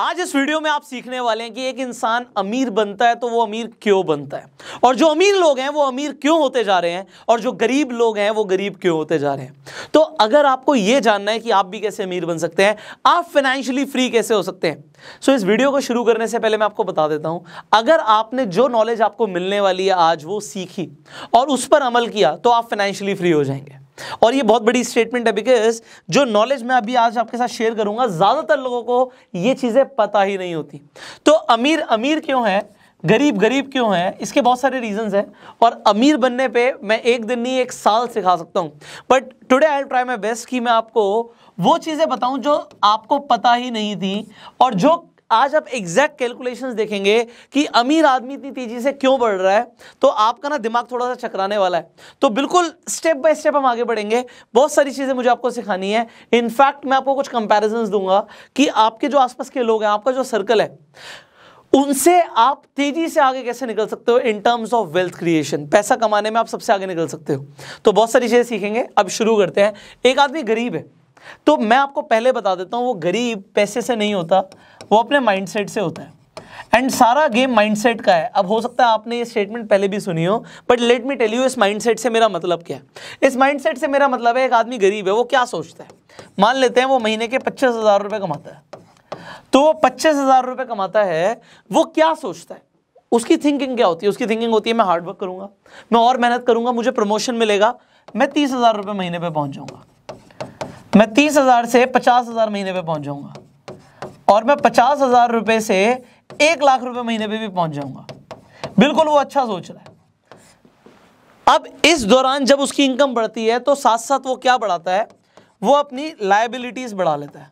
आज इस वीडियो में आप सीखने वाले हैं कि एक इंसान अमीर बनता है तो वो अमीर क्यों बनता है और जो अमीर लोग हैं वो अमीर क्यों होते जा रहे हैं और जो गरीब लोग हैं वो गरीब क्यों होते जा रहे हैं तो अगर आपको ये जानना है कि आप भी कैसे अमीर बन सकते हैं आप फाइनेंशियली फ्री कैसे हो सकते हैं सो इस वीडियो को शुरू करने से पहले मैं आपको बता देता हूं अगर आपने जो नॉलेज आपको मिलने वाली है आज वो सीखी और उस पर अमल किया तो आप फाइनेंशियली फ्री हो जाएंगे और ये बहुत बड़ी स्टेटमेंट है बिकॉज जो नॉलेज मैं अभी आज आपके साथ शेयर करूंगा ज़्यादातर लोगों को ये चीज़ें पता ही नहीं होती तो अमीर अमीर क्यों है गरीब गरीब क्यों है इसके बहुत सारे रीजंस हैं और अमीर बनने पे मैं एक दिन नहीं एक साल सिखा सकता हूं but today I try my best कि मैं आपको वो चीज़ें बताऊं जो आपको पता ही नहीं थी और जो आज आप एग्जैक्ट कैलकुलेशंस देखेंगे कि अमीर आदमी इतनी तेजी से क्यों बढ़ रहा है तो आपका ना दिमाग थोड़ा सा चकराने वाला है तो बिल्कुल स्टेप बाय स्टेप हम आगे बढ़ेंगे बहुत सारी चीज़ें मुझे आपको सिखानी है इनफैक्ट मैं आपको कुछ कंपेरिजन दूंगा कि आपके जो आसपास के लोग हैं आपका जो सर्कल है उनसे आप तेजी से आगे कैसे निकल सकते हो in terms of wealth creation पैसा कमाने में आप सबसे आगे निकल सकते हो तो बहुत सारी चीज़ें सीखेंगे अब शुरू करते हैं एक आदमी गरीब है तो मैं आपको पहले बता देता हूँ वो गरीब पैसे से नहीं होता वो अपने माइंडसेट से होता है एंड सारा गेम माइंडसेट का है अब हो सकता है आपने ये स्टेटमेंट पहले भी सुनी हो but let me tell you इस माइंडसेट से मेरा मतलब क्या है इस माइंडसेट से मेरा मतलब है एक आदमी गरीब है वो क्या सोचता है मान लेते हैं वो महीने के पच्चीस हज़ार रुपये कमाता है तो वो पच्चीस हज़ार रुपये कमाता है वो क्या सोचता है उसकी थिंकिंग क्या होती है उसकी थिंकिंग होती है मैं हार्डवर्क करूंगा मैं और मेहनत करूँगा मुझे प्रमोशन मिलेगा मैं तीस हज़ार रुपये महीने पर पहुँच जाऊँगा मैं तीस हज़ार से पचास हज़ार महीने पर पहुँच जाऊँगा और मैं पचास हज़ार रुपए से एक लाख रुपए महीने पे भी पहुंच जाऊंगा बिल्कुल वो अच्छा सोच रहा है अब इस दौरान जब उसकी इनकम बढ़ती है तो साथ साथ वो क्या बढ़ाता है वो अपनी लाइबिलिटीज बढ़ा लेता है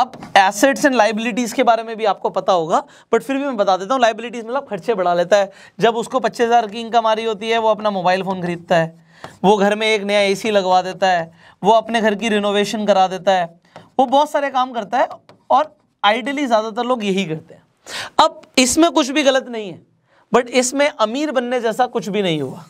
अब एसेट्स एंड लाइबिलिटीज के बारे में भी आपको पता होगा बट फिर भी मैं बता देता हूँ लाइबिलिटीज मतलब खर्चे बढ़ा लेता है जब उसको पच्चीस हज़ार की इनकम आ रही होती है वो अपना मोबाइल फ़ोन खरीदता है वो घर में एक नया एसी लगवा देता है वो अपने घर की रिनोवेशन करा देता है वो बहुत सारे काम करता है और आइडियली ज़्यादातर लोग यही करते हैं अब इसमें कुछ भी गलत नहीं है बट इसमें अमीर बनने जैसा कुछ भी नहीं हुआ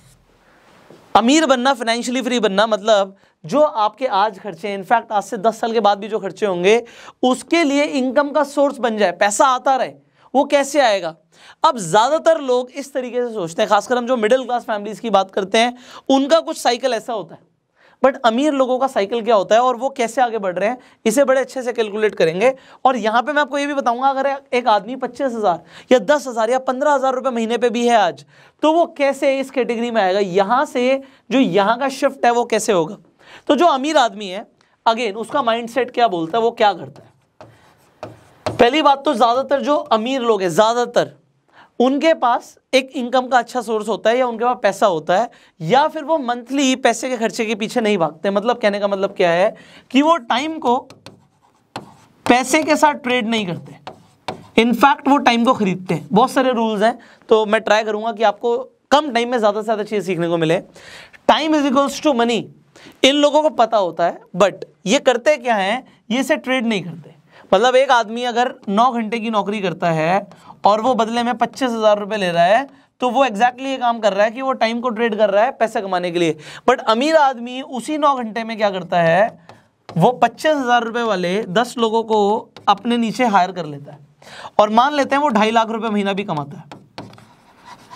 अमीर बनना फाइनेंशियली फ्री बनना मतलब जो आपके आज खर्चे हैं इनफैक्ट आज से दस साल के बाद भी जो खर्चे होंगे उसके लिए इनकम का सोर्स बन जाए पैसा आता रहे वो कैसे आएगा अब ज़्यादातर लोग इस तरीके से सोचते हैं खासकर हम जो मिडिल क्लास फैमिलीज़ की बात करते हैं उनका कुछ साइकिल ऐसा होता है बट अमीर लोगों का साइकिल क्या होता है और वो कैसे आगे बढ़ रहे हैं इसे बड़े अच्छे से कैलकुलेट करेंगे और यहाँ पे मैं आपको ये भी बताऊंगा अगर एक आदमी पच्चीस हज़ार या दस हज़ार या पंद्रह हज़ार रुपए महीने पे भी है आज तो वो कैसे इस कैटेगरी में आएगा यहाँ से जो यहाँ का शिफ्ट है वो कैसे होगा तो जो अमीर आदमी है अगेन उसका माइंड क्या बोलता है वो क्या करता है पहली बात तो ज़्यादातर जो अमीर लोग हैं ज़्यादातर उनके पास एक इनकम का अच्छा सोर्स होता है या उनके पास पैसा होता है या फिर वो मंथली पैसे के खर्चे के पीछे नहीं भागते मतलब कहने का मतलब क्या है कि वो टाइम को पैसे के साथ ट्रेड नहीं करते इनफैक्ट वो टाइम को खरीदते हैं बहुत सारे रूल्स हैं तो मैं ट्राई करूंगा कि आपको कम टाइम में ज़्यादा से ज़्यादा चीज़ सीखने को मिले time is equals to money इन लोगों को पता होता है बट ये करते क्या हैं ये से ट्रेड नहीं करते मतलब एक आदमी अगर नौ घंटे की नौकरी करता है और वो बदले में पच्चीस हज़ार रुपये ले रहा है तो वो एग्जैक्टली exactly ये काम कर रहा है कि वो टाइम को ट्रेड कर रहा है पैसे कमाने के लिए बट अमीर आदमी उसी नौ घंटे में क्या करता है वो पच्चीस हज़ार रुपये वाले दस लोगों को अपने नीचे हायर कर लेता है और मान लेते हैं वो ढाई लाख रुपये महीना भी कमाता है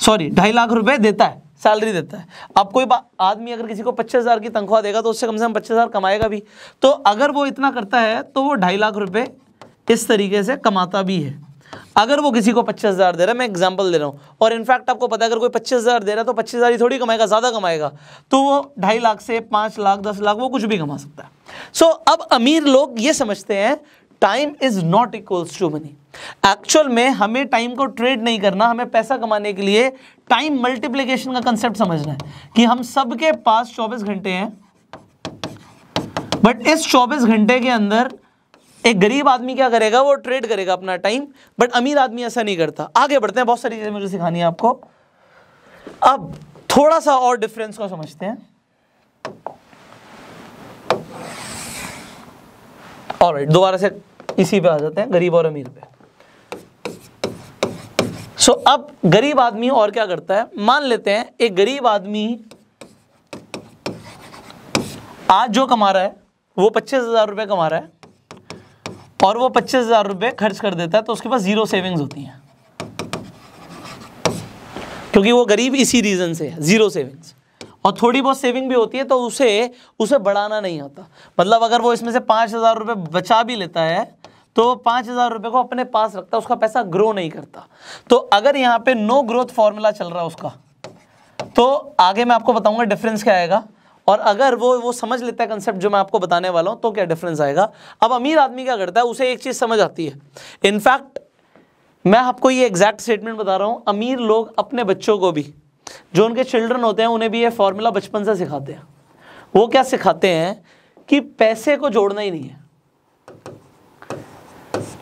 सॉरी ढाई लाख रुपये देता है सैलरी देता है अब कोई आदमी अगर किसी को पच्चीस हज़ार की तनख्वाह देगा तो उससे कम से कम पच्चीस हज़ार कमाएगा भी तो अगर वो इतना करता है तो वो ढाई लाख रुपए इस तरीके से कमाता भी है अगर वो किसी को पच्चीस हज़ार दे रहा है मैं एग्जाम्पल दे रहा हूँ और इनफैक्ट आपको पता है अगर कोई पच्चीस हज़ार दे रहा है तो पच्चीस हज़ार ही थोड़ी कमाएगा ज़्यादा कमाएगा तो वो ढाई लाख से पाँच लाख दस लाख वो कुछ भी कमा सकता है सो so, अब अमीर लोग ये समझते हैं time is not equals to money actual में हमें टाइम को ट्रेड नहीं करना हमें पैसा कमाने के लिए टाइम मल्टीप्लीकेशन का कंसेप्ट समझना है कि हम सबके पास 24 घंटे हैं बट इस 24 घंटे के अंदर एक गरीब आदमी क्या करेगा वो ट्रेड करेगा अपना टाइम बट अमीर आदमी ऐसा नहीं करता आगे बढ़ते हैं बहुत सारी चीज़ें मुझे सिखानी है आपको अब थोड़ा सा और डिफरेंस को समझते हैं और दोबारा से इसी पे आ जाते हैं गरीब और अमीर पे सो अब गरीब आदमी और क्या करता है मान लेते हैं एक गरीब आदमी आज जो कमा रहा है वो पच्चीस हज़ार रुपये कमा रहा है और वो पच्चीस हज़ार रुपये खर्च कर देता है तो उसके पास ज़ीरो सेविंग्स होती हैं क्योंकि वो गरीब इसी रीज़न से है ज़ीरो सेविंग्स और थोड़ी बहुत सेविंग भी होती है तो उसे उसे बढ़ाना नहीं आता मतलब अगर वो इसमें से पाँच हज़ार रुपये बचा भी लेता है तो वो पाँच हज़ार रुपये को अपने पास रखता है उसका पैसा ग्रो नहीं करता तो अगर यहाँ पे नो ग्रोथ फॉर्मूला चल रहा है उसका तो आगे मैं आपको बताऊंगा डिफरेंस क्या आएगा और अगर वो वो समझ लेता है कंसेप्ट जो मैं आपको बताने वाला हूँ तो क्या डिफरेंस आएगा अब अमीर आदमी क्या करता है उसे एक चीज़ समझ आती है इनफैक्ट मैं आपको ये एग्जैक्ट स्टेटमेंट बता रहा हूँ अमीर लोग अपने बच्चों को भी जो उनके चिल्ड्रन होते हैं उन्हें भी ये फॉर्मूला बचपन से सिखाते हैं वो क्या सिखाते हैं कि पैसे को जोड़ना ही नहीं है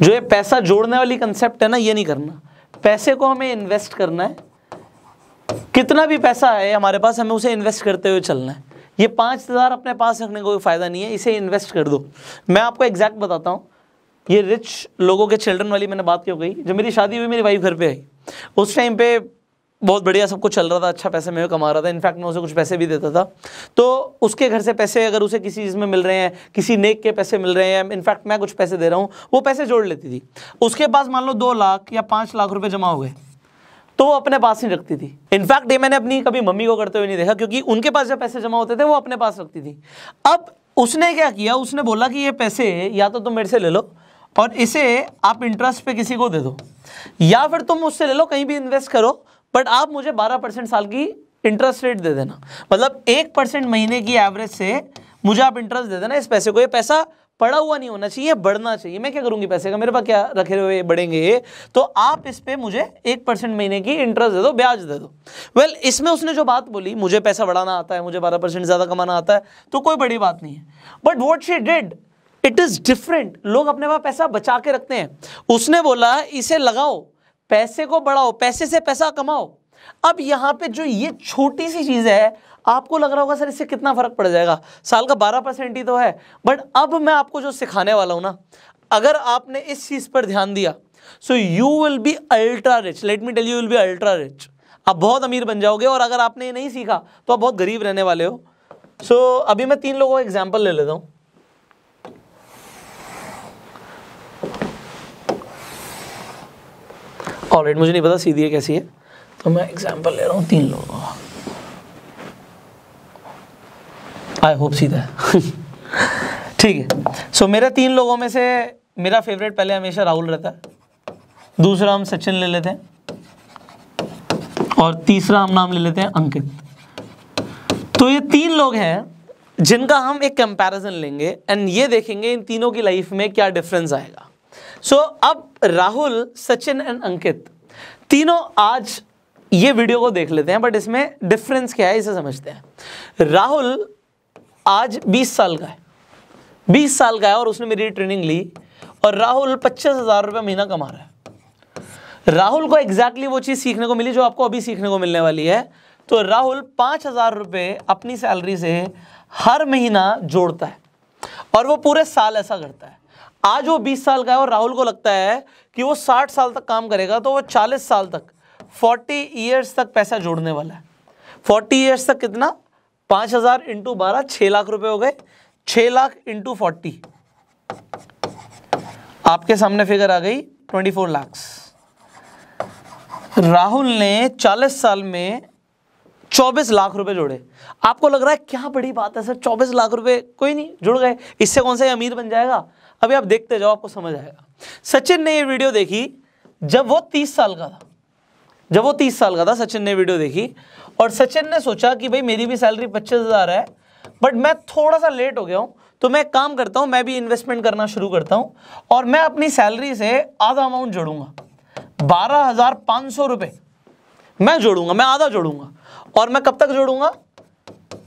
जो ये पैसा जोड़ने वाली कंसेप्ट है ना ये नहीं करना पैसे को हमें इन्वेस्ट करना है कितना भी पैसा है हमारे पास हमें उसे इन्वेस्ट करते हुए चलना है ये पाँच हज़ार अपने पास रखने का कोई फ़ायदा नहीं है इसे इन्वेस्ट कर दो मैं आपको एग्जैक्ट बताता हूँ ये रिच लोगों के चिल्ड्रन वाली मैंने बात क्यों कही जब मेरी शादी हुई मेरी वाइफ घर पे आई उस टाइम पे बहुत बढ़िया सब कुछ चल रहा था अच्छा पैसे मैं कमा रहा था इनफैक्ट मैं उसे कुछ पैसे भी देता था तो उसके घर से पैसे अगर उसे किसी चीज़ में मिल रहे हैं किसी नेक के पैसे मिल रहे हैं इनफैक्ट मैं कुछ पैसे दे रहा हूँ वो पैसे जोड़ लेती थी उसके पास मान लो दो लाख या पाँच लाख रुपये जमा हो गए तो वो अपने पास ही रखती थी इनफैक्ट ये मैंने अपनी कभी मम्मी को करते हुए नहीं देखा क्योंकि उनके पास जब पैसे जमा होते थे वो अपने पास रखती थी अब उसने क्या किया उसने बोला कि ये पैसे या तो तुम मेरे से ले लो और इसे आप इंटरेस्ट पे किसी को दे दो या फिर तुम उससे ले लो कहीं भी इन्वेस्ट करो बट आप मुझे 12 परसेंट साल की इंटरेस्ट रेट दे देना मतलब एक परसेंट महीने की एवरेज से मुझे आप इंटरेस्ट दे देना इस पैसे को ये पैसा पड़ा हुआ नहीं होना चाहिए बढ़ना चाहिए मैं क्या करूंगी पैसे का मेरे पास क्या रखे हुए बढ़ेंगे तो आप इस पर मुझे एक परसेंट महीने की इंटरेस्ट दे दो ब्याज दे दो वेल well, इसमें उसने जो बात बोली मुझे पैसा बढ़ाना आता है मुझे बारह परसेंट ज़्यादा कमाना आता है तो कोई बड़ी बात नहीं है but what she did it is different लोग अपने पास पैसा बचा के रखते हैं उसने बोला इसे लगाओ पैसे को बढ़ाओ पैसे से पैसा कमाओ अब यहाँ पे जो ये छोटी सी चीज़ है आपको लग रहा होगा सर इससे कितना फ़र्क पड़ जाएगा साल का बारह परसेंट ही तो है बट अब मैं आपको जो सिखाने वाला हूँ ना अगर आपने इस चीज़ पर ध्यान दिया so you will be ultra rich let me tell you will be ultra rich आप बहुत अमीर बन जाओगे और अगर आपने ये नहीं सीखा तो आप बहुत गरीब रहने वाले हो सो so, अभी मैं तीन लोगों का एग्जाम्पल ले लेता हूँ और मुझे नहीं पता सीधी है कैसी है तो मैं एग्जाम्पल ले रहा हूँ तीन लोगों का आई होप सीधा ठीक है सो so, मेरा तीन लोगों में से मेरा फेवरेट पहले हमेशा राहुल रहता है दूसरा हम सचिन ले लेते हैं और तीसरा हम नाम ले लेते हैं अंकित तो ये तीन लोग हैं जिनका हम एक कंपैरिजन लेंगे एंड ये देखेंगे इन तीनों की लाइफ में क्या डिफरेंस आएगा सो so, अब राहुल सचिन एंड अंकित तीनों आज ये वीडियो को देख लेते हैं बट इसमें डिफरेंस क्या है इसे समझते हैं राहुल आज 20 साल का है 20 साल का है और उसने मेरी ट्रेनिंग ली और राहुल पच्चीस हज़ार रुपये महीना कमा रहा है राहुल को एग्जैक्टली exactly वो चीज़ सीखने को मिली जो आपको अभी सीखने को मिलने वाली है तो राहुल पाँच हज़ार रुपये अपनी सैलरी से हर महीना जोड़ता है और वो पूरे साल ऐसा करता है आज वो 20 साल का है और राहुल को लगता है कि वो 60 साल तक काम करेगा तो वो 40 साल तक 40 ईयर्स तक पैसा जोड़ने वाला है 40 ईयर्स तक कितना पांच हज़ार इंटू बारह छह लाख रुपए हो गए छः लाख इंटू फोर्टी आपके सामने फिगर आ गई ट्वेंटी फोर लाख्स राहुल ने 40 साल में 24 लाख रुपए जोड़े आपको लग रहा है क्या बड़ी बात है सर 24 लाख रुपए कोई नहीं जुड़ गए इससे कौन सा अमीर बन जाएगा अभी आप देखते जाओ आपको समझ आएगा सचिन ने ये वीडियो देखी जब वो तीस साल का था जब वो तीस साल का था सचिन ने वीडियो देखी और सचिन ने सोचा कि भाई मेरी भी सैलरी पच्चीस हज़ार है बट मैं थोड़ा सा लेट हो गया हूं तो मैं काम करता हूं मैं भी इन्वेस्टमेंट करना शुरू करता हूँ और मैं अपनी सैलरी से आधा अमाउंट जोड़ूंगा बारह हज़ार पांच सौ रुपये मैं जोड़ूंगा मैं आधा जोड़ूंगा और मैं कब तक जोड़ूंगा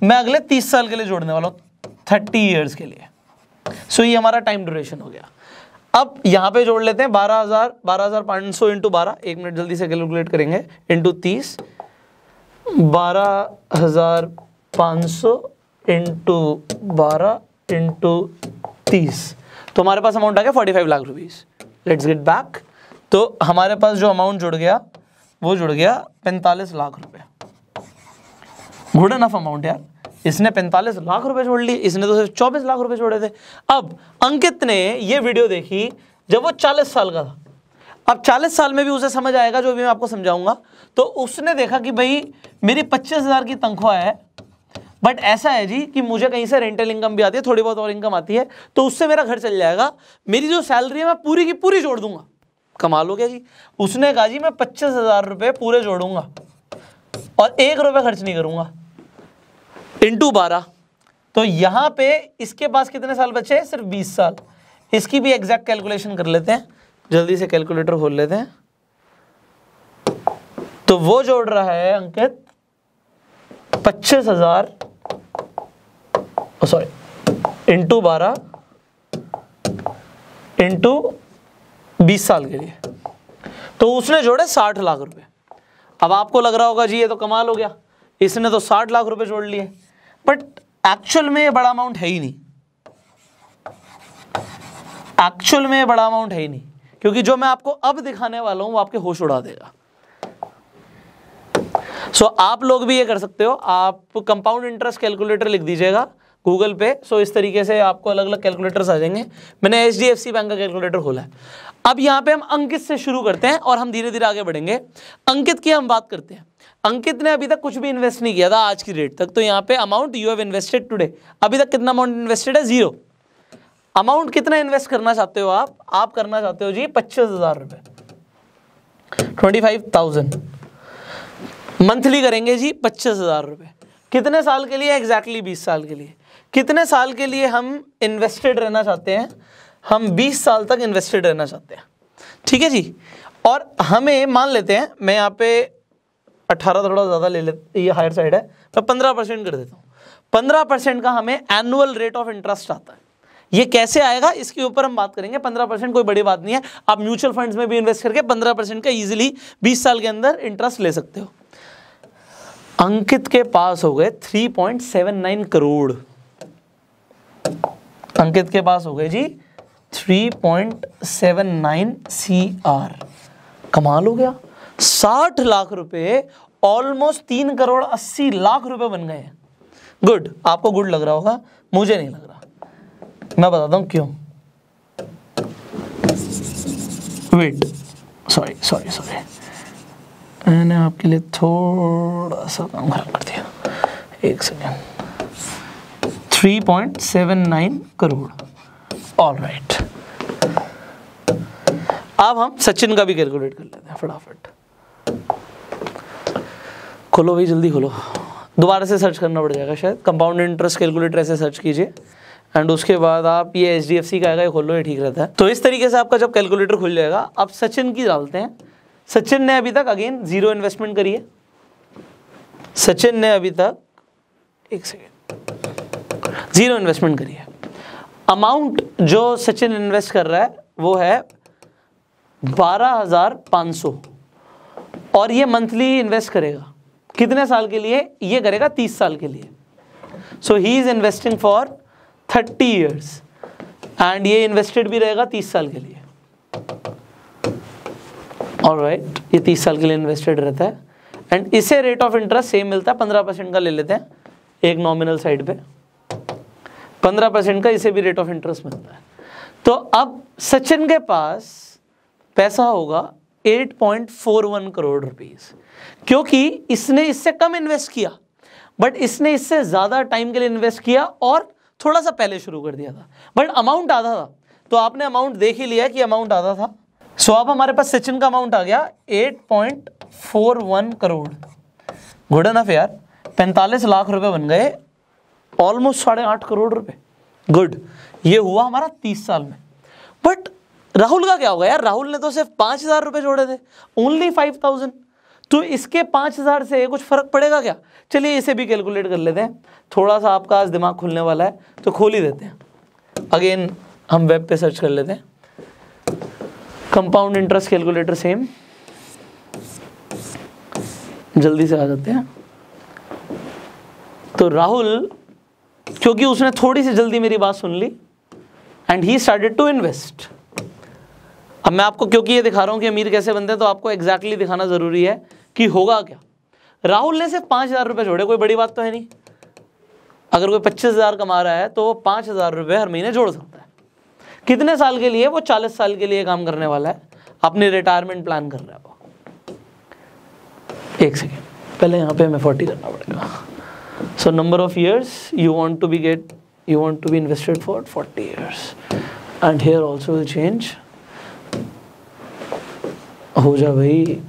मैं अगले तीस साल के लिए जोड़ने वाला हूं थर्टी ईयर्स के लिए सो so, ये हमारा टाइम ड्यूरेशन हो गया अब यहाँ पे जोड़ लेते हैं बारह हजार बारह हजार पांच सौ इंटू बारह एक मिनट जल्दी से कैलकुलेट करेंगे इंटू तीस बारह हजार पाँच सौ इंटू बारह इंटू तीस तो हमारे पास अमाउंट आ गया forty five lakh rupees let's get back तो हमारे पास जो अमाउंट जुड़ गया वो जुड़ गया पैंतालीस लाख रुपया गुड एनफ अमाउंट यार इसने पैंतालीस लाख रुपए छोड़ लिए इसने तो सिर्फ चौबीस लाख रुपए छोड़े थे अब अंकित ने ये वीडियो देखी जब वो चालीस साल का था अब चालीस साल में भी उसे समझ आएगा जो भी मैं आपको समझाऊंगा तो उसने देखा कि भाई मेरी पच्चीस हज़ार की तनख्वाह है बट ऐसा है जी कि मुझे कहीं से रेंटल इनकम भी आती है थोड़ी बहुत और इनकम आती है तो उससे मेरा घर चल जाएगा मेरी जो सैलरी है मैं पूरी की पूरी जोड़ दूंगा कमाल हो गया जी उसने कहा जी मैं पच्चीस हज़ार रुपये पूरे जोड़ूंगा और एक रुपये खर्च नहीं करूँगा इंटू बारह तो यहां पे इसके पास कितने साल बचे हैं सिर्फ बीस साल इसकी भी एग्जैक्ट कैलकुलेशन कर लेते हैं जल्दी से कैलकुलेटर खोल लेते हैं तो वो जोड़ रहा है अंकित पच्चीस हजार सॉरी इंटू बारह इंटू बीस साल के लिए तो उसने जोड़े साठ लाख रुपए अब आपको लग रहा होगा जी ये तो कमाल हो गया इसने तो साठ लाख रुपए जोड़ लिए बट एक्चुअल में ये बड़ा अमाउंट है ही नहीं एक्चुअल में ये बड़ा अमाउंट है ही नहीं क्योंकि जो मैं आपको अब दिखाने वाला हूं वो आपके होश उड़ा देगा सो so, आप लोग भी ये कर सकते हो आप कंपाउंड इंटरेस्ट कैलकुलेटर लिख दीजिएगा गूगल पे सो so इस तरीके से आपको अलग अलग कैलकुलेटर्स आ जाएंगे मैंने H D F C bank का कैलकुलेटर खोला है अब यहाँ पे हम अंकित से शुरू करते हैं और हम धीरे धीरे आगे बढ़ेंगे अंकित की हम बात करते हैं अंकित ने अभी तक कुछ भी इन्वेस्ट नहीं किया था आज की डेट तक तो यहाँ पे amount you have invested today अभी तक कितना अमाउंट इन्वेस्टेड है जीरो अमाउंट कितना इन्वेस्ट करना चाहते हो आप आप करना चाहते हो जी पच्चीस हजार रुपए ट्वेंटी फाइव थाउजेंड मंथली करेंगे जी पच्चीस हजार रुपये कितने साल के लिए एग्जैक्टली exactly बीस साल के लिए कितने साल के लिए हम इन्वेस्टेड रहना चाहते हैं हम बीस साल तक इन्वेस्टेड रहना चाहते हैं ठीक है जी और हमें मान लेते हैं मैं यहाँ पे अट्ठारह थोड़ा ज़्यादा ले लेते ये हायर साइड है मैं तो पंद्रह परसेंट कर देता हूँ पंद्रह परसेंट का हमें एनुअल रेट ऑफ इंटरेस्ट आता है ये कैसे आएगा इसके ऊपर हम बात करेंगे पंद्रह परसेंट कोई बड़ी बात नहीं है आप म्यूचुअल फंड्स में भी इन्वेस्ट करके पंद्रह परसेंट का इजीली बीस साल के अंदर इंटरेस्ट ले सकते हो अंकित के पास हो गए three point seven nine crore Ankit के पास हो गए ji three point seven nine C R कमाल हो गया साठ लाख रुपए ऑलमोस्ट तीन करोड़ अस्सी लाख रुपए बन गए हैं गुड आपको गुड लग रहा होगा मुझे नहीं लग रहा मैं बताता हूं क्यों वेट सॉरी सॉरी सॉरी मैंने आपके लिए थोड़ा सा काम खराब कर दिया एक second three point seven nine crore all right अब हम सचिन का भी कैलकुलेट कर लेते हैं फटाफट खोलो भाई जल्दी खोलो दोबारा से सर्च करना पड़ जाएगा शायद कंपाउंड इंटरेस्ट कैलकुलेटर ऐसे सर्च कीजिए एंड उसके बाद आप ये एच डी एफ सी का आएगा ये खोल लो ये ठीक रहता है तो इस तरीके से आपका जब कैलकुलेटर खुल जाएगा आप सचिन की डालते हैं सचिन ने अभी तक अगेन जीरो इन्वेस्टमेंट करी है सचिन ने अभी तक एक सेकेंड जीरो इन्वेस्टमेंट करी है अमाउंट जो सचिन इन्वेस्ट कर रहा है वो है बारह हज़ार पाँच सौ और ये मंथली इन्वेस्ट करेगा कितने साल के लिए ये करेगा तीस साल के लिए so he is investing for thirty years and ये इन्वेस्टेड भी रहेगा तीस साल के लिए और राइट right, ये तीस साल के लिए इन्वेस्टेड रहता है एंड इसे रेट ऑफ इंटरेस्ट सेम मिलता है पंद्रह परसेंट का ले लेते हैं एक नॉमिनल साइड पे पंद्रह परसेंट का इसे भी रेट ऑफ इंटरेस्ट मिलता है तो अब सचिन के पास पैसा होगा eight point four one crore rupees क्योंकि इसने इससे कम इन्वेस्ट किया बट इसने इससे ज़्यादा टाइम के लिए इन्वेस्ट किया और थोड़ा सा पहले शुरू कर दिया था बट अमाउंट आधा था तो आपने अमाउंट देख ही लिया कि अमाउंट आधा था सो अब हमारे पास सचिन का अमाउंट आ गया 8.41 करोड़ गुड एनफ यार पैंतालीस लाख रुपए बन गए ऑलमोस्ट साढ़े आठ करोड़ रुपए गुड ये हुआ हमारा तीस साल में बट राहुल का क्या होगा यार राहुल ने तो सिर्फ पांच हज़ार रुपए जोड़े थे ओनली फाइव थाउजेंड तो इसके पाँच हज़ार से कुछ फ़र्क पड़ेगा क्या चलिए इसे भी कैलकुलेट कर लेते हैं थोड़ा सा आपका आज दिमाग खुलने वाला है तो खोल ही देते हैं अगेन हम वेब पे सर्च कर लेते हैं कंपाउंड इंटरेस्ट कैलकुलेटर सेम जल्दी से आ जाते हैं तो राहुल क्योंकि उसने थोड़ी सी जल्दी मेरी बात सुन ली and he started to invest अब मैं आपको क्योंकि ये दिखा रहा हूँ कि अमीर कैसे बनते हैं तो आपको एग्जैक्टली exactly दिखाना ज़रूरी है कि होगा क्या राहुल ने सिर्फ पांच हज़ार रुपए जोड़े कोई बड़ी बात तो है नहीं अगर कोई पच्चीस हज़ार कमा रहा है तो वो पांच हज़ार रुपए हर महीने जोड़ सकता है कितने साल के लिए वो चालीस साल के लिए काम करने वाला है अपने रिटायरमेंट प्लान कर रहा है वो एक सेकेंड पहले यहां पे हमें फोर्टी करना पड़ेगा so number of years you want to be get you want to be invested for forty years and here also will change हो जा भाई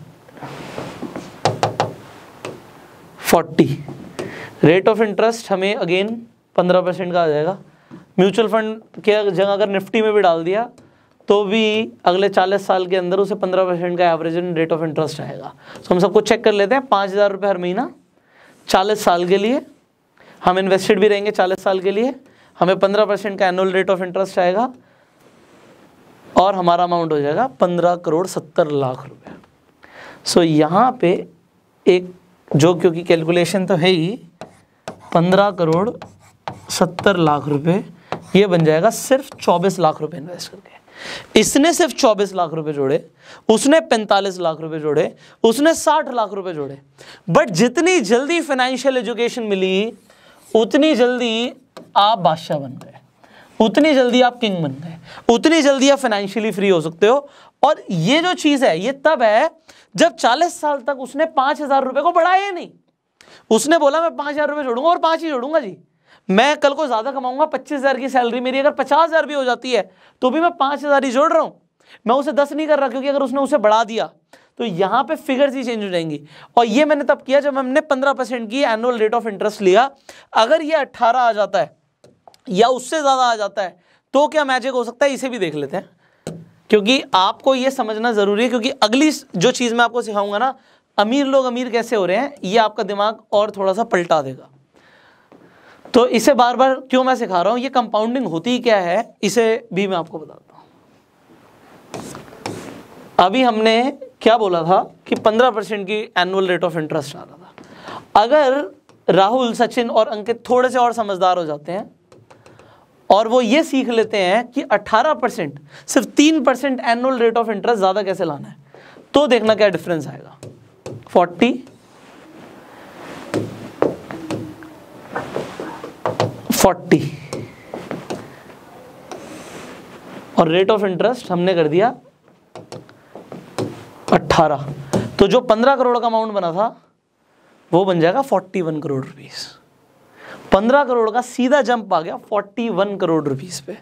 फोर्टी रेट ऑफ इंटरेस्ट हमें अगेन पंद्रह परसेंट का आ जाएगा म्यूचुअल फंड के जगह अगर निफ्टी में भी डाल दिया तो भी अगले चालीस साल के अंदर उसे पंद्रह परसेंट का एवरेज रेट ऑफ इंटरेस्ट आएगा तो हम सबको चेक कर लेते हैं पाँच हज़ार रुपये हर महीना चालीस साल के लिए हम इन्वेस्टेड भी रहेंगे चालीस साल के लिए हमें पंद्रह परसेंट का एनुअल रेट ऑफ इंटरेस्ट आएगा और हमारा अमाउंट हो जाएगा पंद्रह करोड़ सत्तर लाख रुपये सो यहाँ पे एक जो क्योंकि कैलकुलेशन तो है ही पंद्रह करोड़ सत्तर लाख रुपए ये बन जाएगा सिर्फ चौबीस लाख रुपए इन्वेस्ट करके इसने सिर्फ चौबीस लाख रुपए जोड़े उसने पैंतालीस लाख रुपए जोड़े उसने साठ लाख रुपए जोड़े बट जितनी जल्दी फाइनेंशियल एजुकेशन मिली उतनी जल्दी आप बादशाह बन गए उतनी जल्दी आप किंग बन गए उतनी जल्दी आप फाइनेंशियली फ्री हो सकते हो और ये जो चीज है ये तब है जब 40 साल तक उसने पांच हजार रुपए को बढ़ाया नहीं उसने बोला मैं पांच हजार रुपए जोड़ूंगा और पांच ही जोड़ूंगा जी मैं कल को ज्यादा कमाऊंगा पच्चीस हजार की सैलरी मेरी अगर पचास हजार भी हो जाती है तो भी मैं पांच हजार ही जोड़ रहा हूं मैं उसे दस नहीं कर रहा क्योंकि अगर उसने उसे बढ़ा दिया तो यहां पे फिगर्स ही चेंज हो जाएंगी और ये मैंने तब किया जब हमने पंद्रह परसेंट की एनुअल रेट ऑफ इंटरेस्ट लिया अगर ये अट्ठारह आ जाता है या उससे ज़्यादा आ जाता है तो क्या मैजिक हो सकता है इसे भी देख लेते हैं क्योंकि आपको ये समझना ज़रूरी है क्योंकि अगली जो चीज़ मैं आपको सिखाऊंगा ना अमीर लोग अमीर कैसे हो रहे हैं ये आपका दिमाग और थोड़ा सा पलटा देगा तो इसे बार बार क्यों मैं सिखा रहा हूं ये कंपाउंडिंग होती क्या है इसे भी मैं आपको बताता हूं अभी हमने क्या बोला था कि 15 परसेंट की एनुअल रेट ऑफ इंटरेस्ट आ रहा था अगर राहुल सचिन और अंकित थोड़े से और समझदार हो जाते हैं और वो ये सीख लेते हैं कि 18 परसेंट सिर्फ तीन percent annual rate of interest ज़्यादा कैसे लाना है तो देखना क्या डिफरेंस आएगा 40 40 और रेट ऑफ इंटरेस्ट हमने कर दिया 18 तो जो 15 करोड़ का अमाउंट बना था वो बन जाएगा 41 करोड़ रुपीज़ पंद्रह करोड़ का सीधा जंप आ गया फोर्टी वन करोड़ रुपीस पे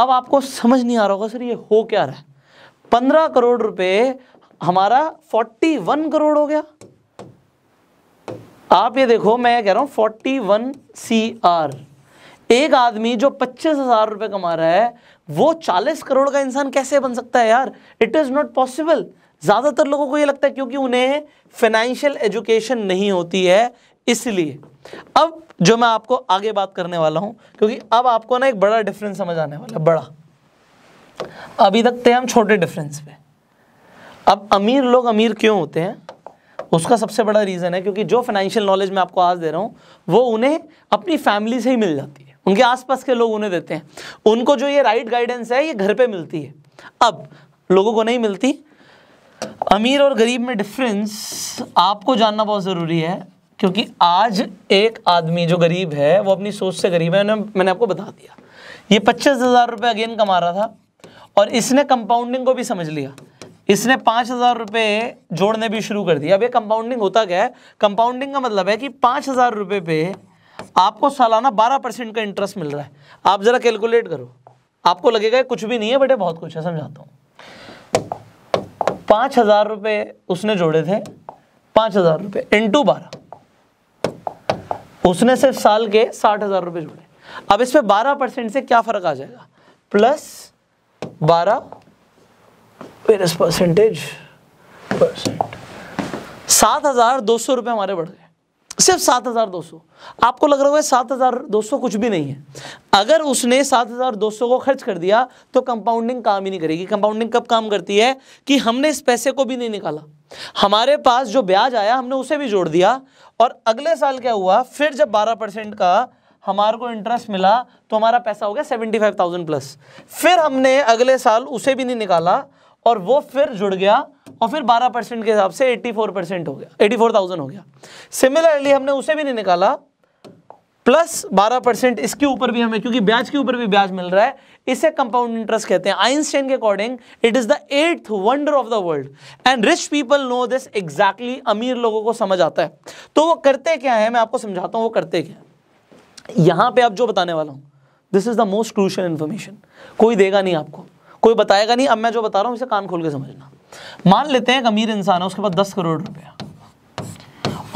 अब आपको समझ नहीं आ रहा होगा सर ये हो क्या रहा है पंद्रह करोड़ रुपए हमारा फोर्टी वन करोड़ हो गया आप ये देखो मैं कह रहा हूं फोर्टी वन सी आर एक आदमी जो पच्चीस हजार रुपए कमा रहा है वो चालीस करोड़ का इंसान कैसे बन सकता है यार इट इज़ नॉट पॉसिबल ज़्यादातर लोगों को ये लगता है क्योंकि उन्हें फाइनेंशियल एजुकेशन नहीं होती है इसलिए अब जो मैं आपको आगे बात करने वाला हूँ क्योंकि अब आपको ना एक बड़ा डिफरेंस समझ आने वाला बड़ा अभी तक थे हम छोटे डिफरेंस पे अब अमीर लोग अमीर क्यों होते हैं उसका सबसे बड़ा रीज़न है क्योंकि जो फाइनेंशियल नॉलेज मैं आपको आज दे रहा हूँ वो उन्हें अपनी फैमिली से ही मिल जाती है उनके आसपास के लोग उन्हें देते हैं उनको जो ये राइट गाइडेंस है ये घर पे मिलती है अब लोगों को नहीं मिलती अमीर और गरीब में डिफरेंस आपको जानना बहुत ज़रूरी है क्योंकि आज एक आदमी जो गरीब है वो अपनी सोच से गरीब है मैंने आपको बता दिया ये पच्चीस हज़ार रुपये अगेन कमा रहा था और इसने कंपाउंडिंग को भी समझ लिया इसने पाँच हज़ार रुपये जोड़ने भी शुरू कर दिया अब ये कंपाउंडिंग होता क्या है कंपाउंडिंग का मतलब है कि पाँच हज़ार रुपये पे आपको सालाना बारह परसेंट का इंटरेस्ट मिल रहा है आप ज़रा कैलकुलेट करो आपको लगेगा कुछ भी नहीं है बट बहुत कुछ है समझाता हूँ पाँच हज़ार रुपये उसने जोड़े थे पाँच हज़ार रुपये इंटू बारह उसने सिर्फ साल के साठ हजार रुपए जोड़े अब इसमें बारह परसेंट से क्या फर्क आ जाएगा प्लस बारह परसेंटेज परसेंट सात हजार दो सौ रुपए हमारे बढ़ गए सिर्फ सात हजार दो सौ आपको लग रहा है सात हजार दो सौ कुछ भी नहीं है अगर उसने सात हजार दो सौ को खर्च कर दिया तो कंपाउंडिंग काम ही नहीं करेगी कंपाउंडिंग कब काम करती है कि हमने इस पैसे को भी नहीं निकाला हमारे पास जो ब्याज आया हमने उसे भी जोड़ दिया और अगले साल क्या हुआ फिर जब बारह परसेंट का हमारे को इंटरेस्ट मिला तो हमारा पैसा हो गया सेवेंटी फाइव थाउजेंड प्लस फिर हमने अगले साल उसे भी नहीं निकाला और वो फिर जुड़ गया और फिर 12 परसेंट के हिसाब से 84 परसेंट हो गया 84,000 हो गया सिमिलरली हमने उसे भी नहीं निकाला प्लस 12 परसेंट इसके ऊपर भी हमें क्योंकि ब्याज के ऊपर भी ब्याज मिल रहा है इसे कंपाउंड इंटरेस्ट कहते हैं आइंस्टाइन के according it is the eighth wonder of the world and rich people know this exactly अमीर लोगों को समझ आता है तो वो करते क्या है मैं आपको समझाता हूँ वो करते क्या है यहाँ पे आप जो बताने वाला हूँ this is the most crucial information कोई देगा नहीं आपको कोई बताएगा नहीं अब मैं जो बता रहा हूँ इसे कान खोल के समझना मान लेते हैं एक अमीर इंसान है उसके पास दस करोड़ रुपया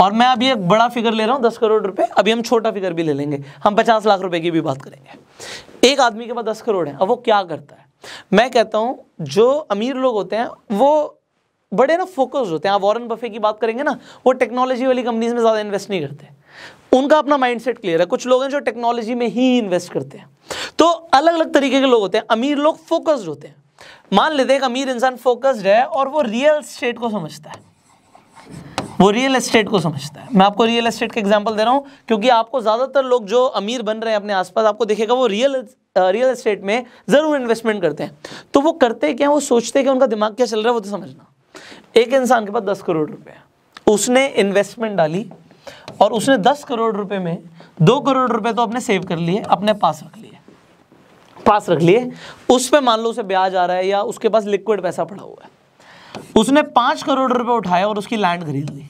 और मैं अभी एक बड़ा फिगर ले रहा हूँ दस करोड़ रुपए अभी हम छोटा फिगर भी ले लेंगे हम पचास लाख रुपए की भी बात करेंगे एक आदमी के पास दस करोड़ है अब वो क्या करता है मैं कहता हूँ जो अमीर लोग होते हैं वो बड़े ना फोकस्ड होते हैं आप वॉरेन बफे की बात करेंगे ना वो टेक्नोलॉजी वाली कंपनीज में ज़्यादा इन्वेस्ट नहीं करते उनका अपना माइंडसेट क्लियर है कुछ लोग हैं जो टेक्नोलॉजी में ही इन्वेस्ट करते हैं तो अलग अलग तरीके के लोग होते हैं अमीर लोग फोकस्ड होते हैं मान लेते हैं एक अमीर इंसान फोकस्ड है और वो रियल स्टेट को समझता है वो रियल एस्टेट को समझता है मैं आपको रियल एस्टेट का एग्जांपल दे रहा हूँ क्योंकि आपको ज़्यादातर लोग जो अमीर बन रहे हैं अपने आसपास आपको देखेगा वो रियल रियल एस्टेट में ज़रूर इन्वेस्टमेंट करते हैं तो वो करते क्या वो सोचते क्या उनका दिमाग क्या चल रहा है वो तो समझना एक इंसान के पास दस करोड़ रुपये उसने इन्वेस्टमेंट डाली और उसने दस करोड़ रुपए में दो करोड़ रुपए तो अपने सेव कर लिए अपने पास रख लिए पास रख लिए उस पर मान लो उसे ब्याज आ रहा है या उसके पास लिक्विड पैसा पड़ा हुआ है उसने पांच करोड़ रुपए उठाए और उसकी लैंड खरीद ली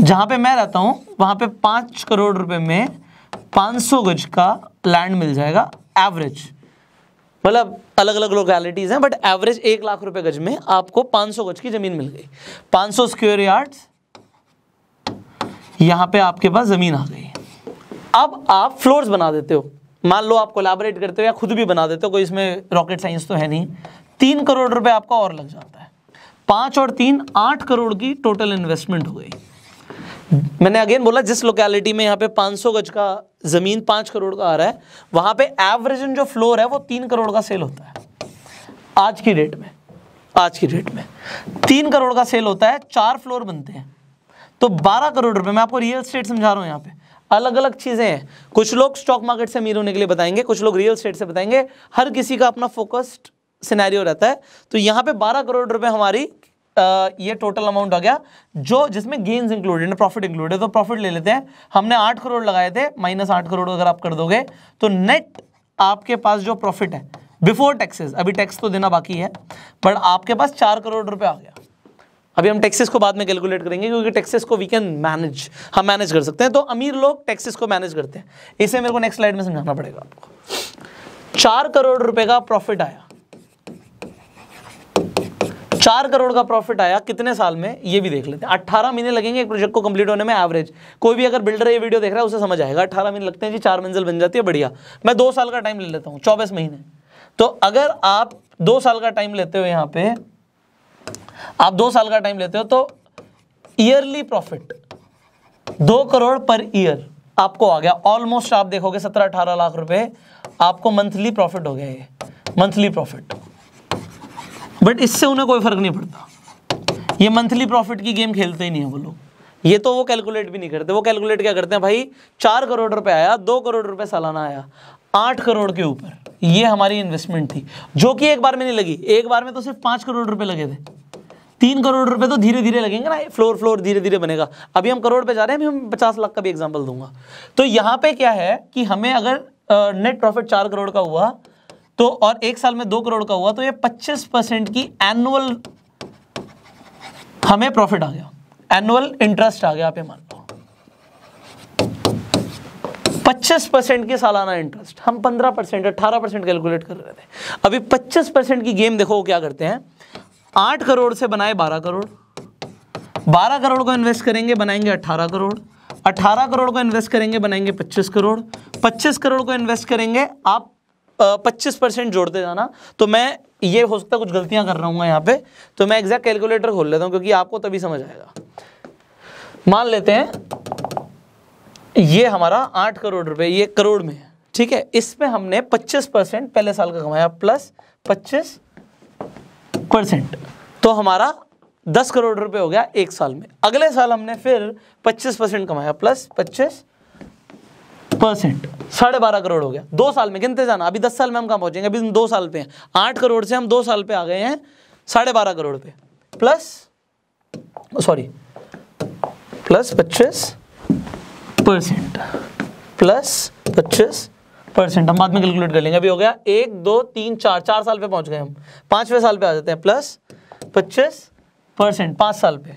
जहां पे मैं रहता हूं वहां पे पांच करोड़ रुपए में 500 गज का लैंड मिल जाएगा एवरेज मतलब अलग अलग लोकेलिटीज़ हैं बट एवरेज एक लाख रुपए गज में आपको 500 गज की ज़मीन मिल गई 500 स्क्वेयर यार्ड यहां पे आपके पास ज़मीन आ गई अब आप फ्लोर्स बना देते हो मान लो आप कोलाबरेट करते हो या खुद भी बना देते हो कोई इसमें रॉकेट साइंस तो है नहीं तीन करोड़ रुपए आपका और लग जाता है पांच और तीन आठ करोड़ की टोटल इन्वेस्टमेंट हो गई मैंने अगेन बोला जिस लोकेलिटी में यहाँ पे 500 गज का ज़मीन पांच करोड़ का आ रहा है वहां पे एवरेज जो फ्लोर है वो तीन करोड़ का सेल होता है आज की डेट में आज की डेट में तीन करोड़ का सेल होता है चार फ्लोर बनते हैं तो बारह करोड़ रुपए मैं आपको रियल स्टेट समझा रहा हूं यहाँ पे अलग अलग चीज़ें हैं कुछ लोग स्टॉक मार्केट से अमीर होने के लिए बताएंगे कुछ लोग रियल स्टेट से बताएंगे हर किसी का अपना फोकस्ड सिनेरियो रहता है तो यहाँ पे 12 करोड़ रुपए हमारी आ, ये टोटल अमाउंट आ गया जो जिसमें गेन्स इंक्लूडेड प्रॉफिट इंक्लूडेड तो प्रॉफिट ले लेते हैं हमने 8 करोड़ लगाए थे माइनस आठ करोड़ अगर आप कर दोगे तो नेट आपके पास जो प्रॉफिट है बिफोर टैक्सेस अभी टैक्स तो देना बाकी है बट आपके पास चार करोड़ रुपए आ गया अभी हम टैक्सेस को बाद में कैलकुलेट करेंगे क्योंकि टैक्सेस को वी कैन मैनेज हम मैनेज कर सकते हैं तो अमीर लोग टैक्सेस को मैनेज करते हैं इसे मेरे को नेक्स्ट स्लाइड में समझाना पड़ेगा आपको चार करोड़ रुपए का प्रॉफिट आया चार करोड़ का प्रॉफिट आया कितने साल में ये भी देख लेते हैं अट्ठारह महीने लगेंगे एक प्रोजेक्ट को कंप्लीट होने में एवरेज कोई भी अगर बिल्डर ये वीडियो देख रहा है उसे समझ आएगा अट्ठारह महीने लगते हैं जी चार मंजिल बन जाती है बढ़िया मैं दो साल का टाइम ले लेता हूँ चौबीस महीने तो अगर आप दो साल का टाइम लेते हो यहाँ पे आप दो साल का टाइम लेते हो तो ईयरली प्रॉफिट दो करोड़ पर ईयर आपको आ गया ऑलमोस्ट आप देखोगे सत्रह अठारह लाख रुपए आपको मंथली प्रॉफिट हो गया ये मंथली प्रॉफिट बट इससे उन्हें कोई फ़र्क नहीं पड़ता ये मंथली प्रॉफिट की गेम खेलते ही नहीं है वो लोग ये तो वो कैलकुलेट भी नहीं करते वो कैलकुलेट क्या करते हैं भाई चार करोड़ रुपए आया दो करोड़ रुपए सालाना आया आठ करोड़ के ऊपर ये हमारी इन्वेस्टमेंट थी जो कि एक बार में नहीं लगी एक बार में तो सिर्फ पांच करोड़ रुपए लगे थे तीन करोड़ रुपए तो धीरे धीरे लगेंगे ना फ्लोर फ्लोर धीरे धीरे बनेगा अभी हम करोड़ पे जा रहे हैं अभी हम पचास लाख का भी एग्जाम्पल दूंगा तो यहाँ पे क्या है कि हमें अगर नेट प्रॉफिट चार करोड़ का हुआ तो और एक साल में दो करोड़ का हुआ तो ये पच्चीस परसेंट की एनुअल हमें प्रॉफिट आ गया एनुअल इंटरेस्ट आ गया आप ये मान लो पच्चीस परसेंट की सालाना इंटरेस्ट हम पंद्रह परसेंट अठारह परसेंट कैलकुलेट कर रहे थे अभी पच्चीस परसेंट की गेम देखो क्या करते हैं आठ करोड़ से बनाए बारह करोड़ बारह करोड़ को इन्वेस्ट करेंगे बनाएंगे अट्ठारह करोड़ 18 करोड़ को इन्वेस्ट करेंगे बनाएंगे पच्चीस करोड़ पच्चीस करोड़ को इन्वेस्ट करेंगे आप पच्चीस परसेंट जोड़ते जाना तो मैं ये हो सकता है कुछ गलतियां कर रहा हूँ यहाँ पे तो मैं एग्जैक्ट कैलकुलेटर खोल लेता हूँ क्योंकि आपको तभी समझ आएगा मान लेते हैं ये हमारा आठ करोड़ रुपए ये करोड़ में है ठीक है इसमें हमने पच्चीस परसेंट पहले साल का कमाया प्लस पच्चीस परसेंट तो हमारा दस करोड़ रुपए हो गया एक साल में अगले साल हमने फिर पच्चीस परसेंट कमाया प्लस पच्चीस परसेंट साढ़े बारह करोड़ हो गया दो साल में गिनते जाना अभी दस साल में हम कहाँ पहुंचेंगे अभी हम दो साल पे हैं आठ करोड़ से हम दो साल पे आ गए हैं साढ़े बारह करोड़ पे प्लस सॉरी प्लस पच्चीस परसेंट प्लस पच्चीस परसेंट हम बाद में कैलकुलेट कर लेंगे अभी हो गया एक दो तीन चार चार साल पे पहुंच गए हम पांचवें साल पे आ जाते हैं प्लस पच्चीस परसेंट पाँच साल पे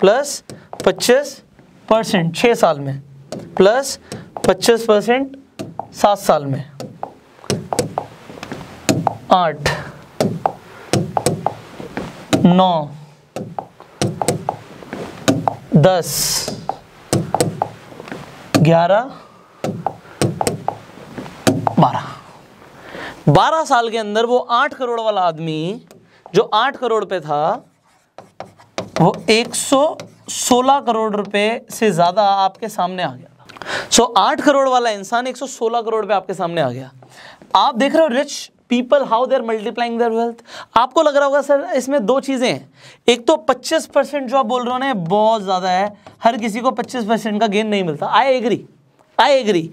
प्लस पच्चीस परसेंट छः साल में प्लस पच्चीस परसेंट सात साल में आठ नौ दस ग्यारह बारह बारह साल के अंदर वो आठ करोड़ वाला आदमी जो आठ करोड़ पे था वो एक सौ सोलह करोड़ रुपए से ज़्यादा आपके सामने आ गया सो आठ करोड़ वाला इंसान 116 करोड़ पे आपके सामने आ गया आप देख रहे हो rich people how they're multiplying their wealth आपको लग रहा होगा सर इसमें दो चीज़ें हैं एक तो 25 परसेंट जो आप बोल रहे हो ना बहुत ज़्यादा है हर किसी को 25 परसेंट का गेन नहीं मिलता आई एग्री आई एग्री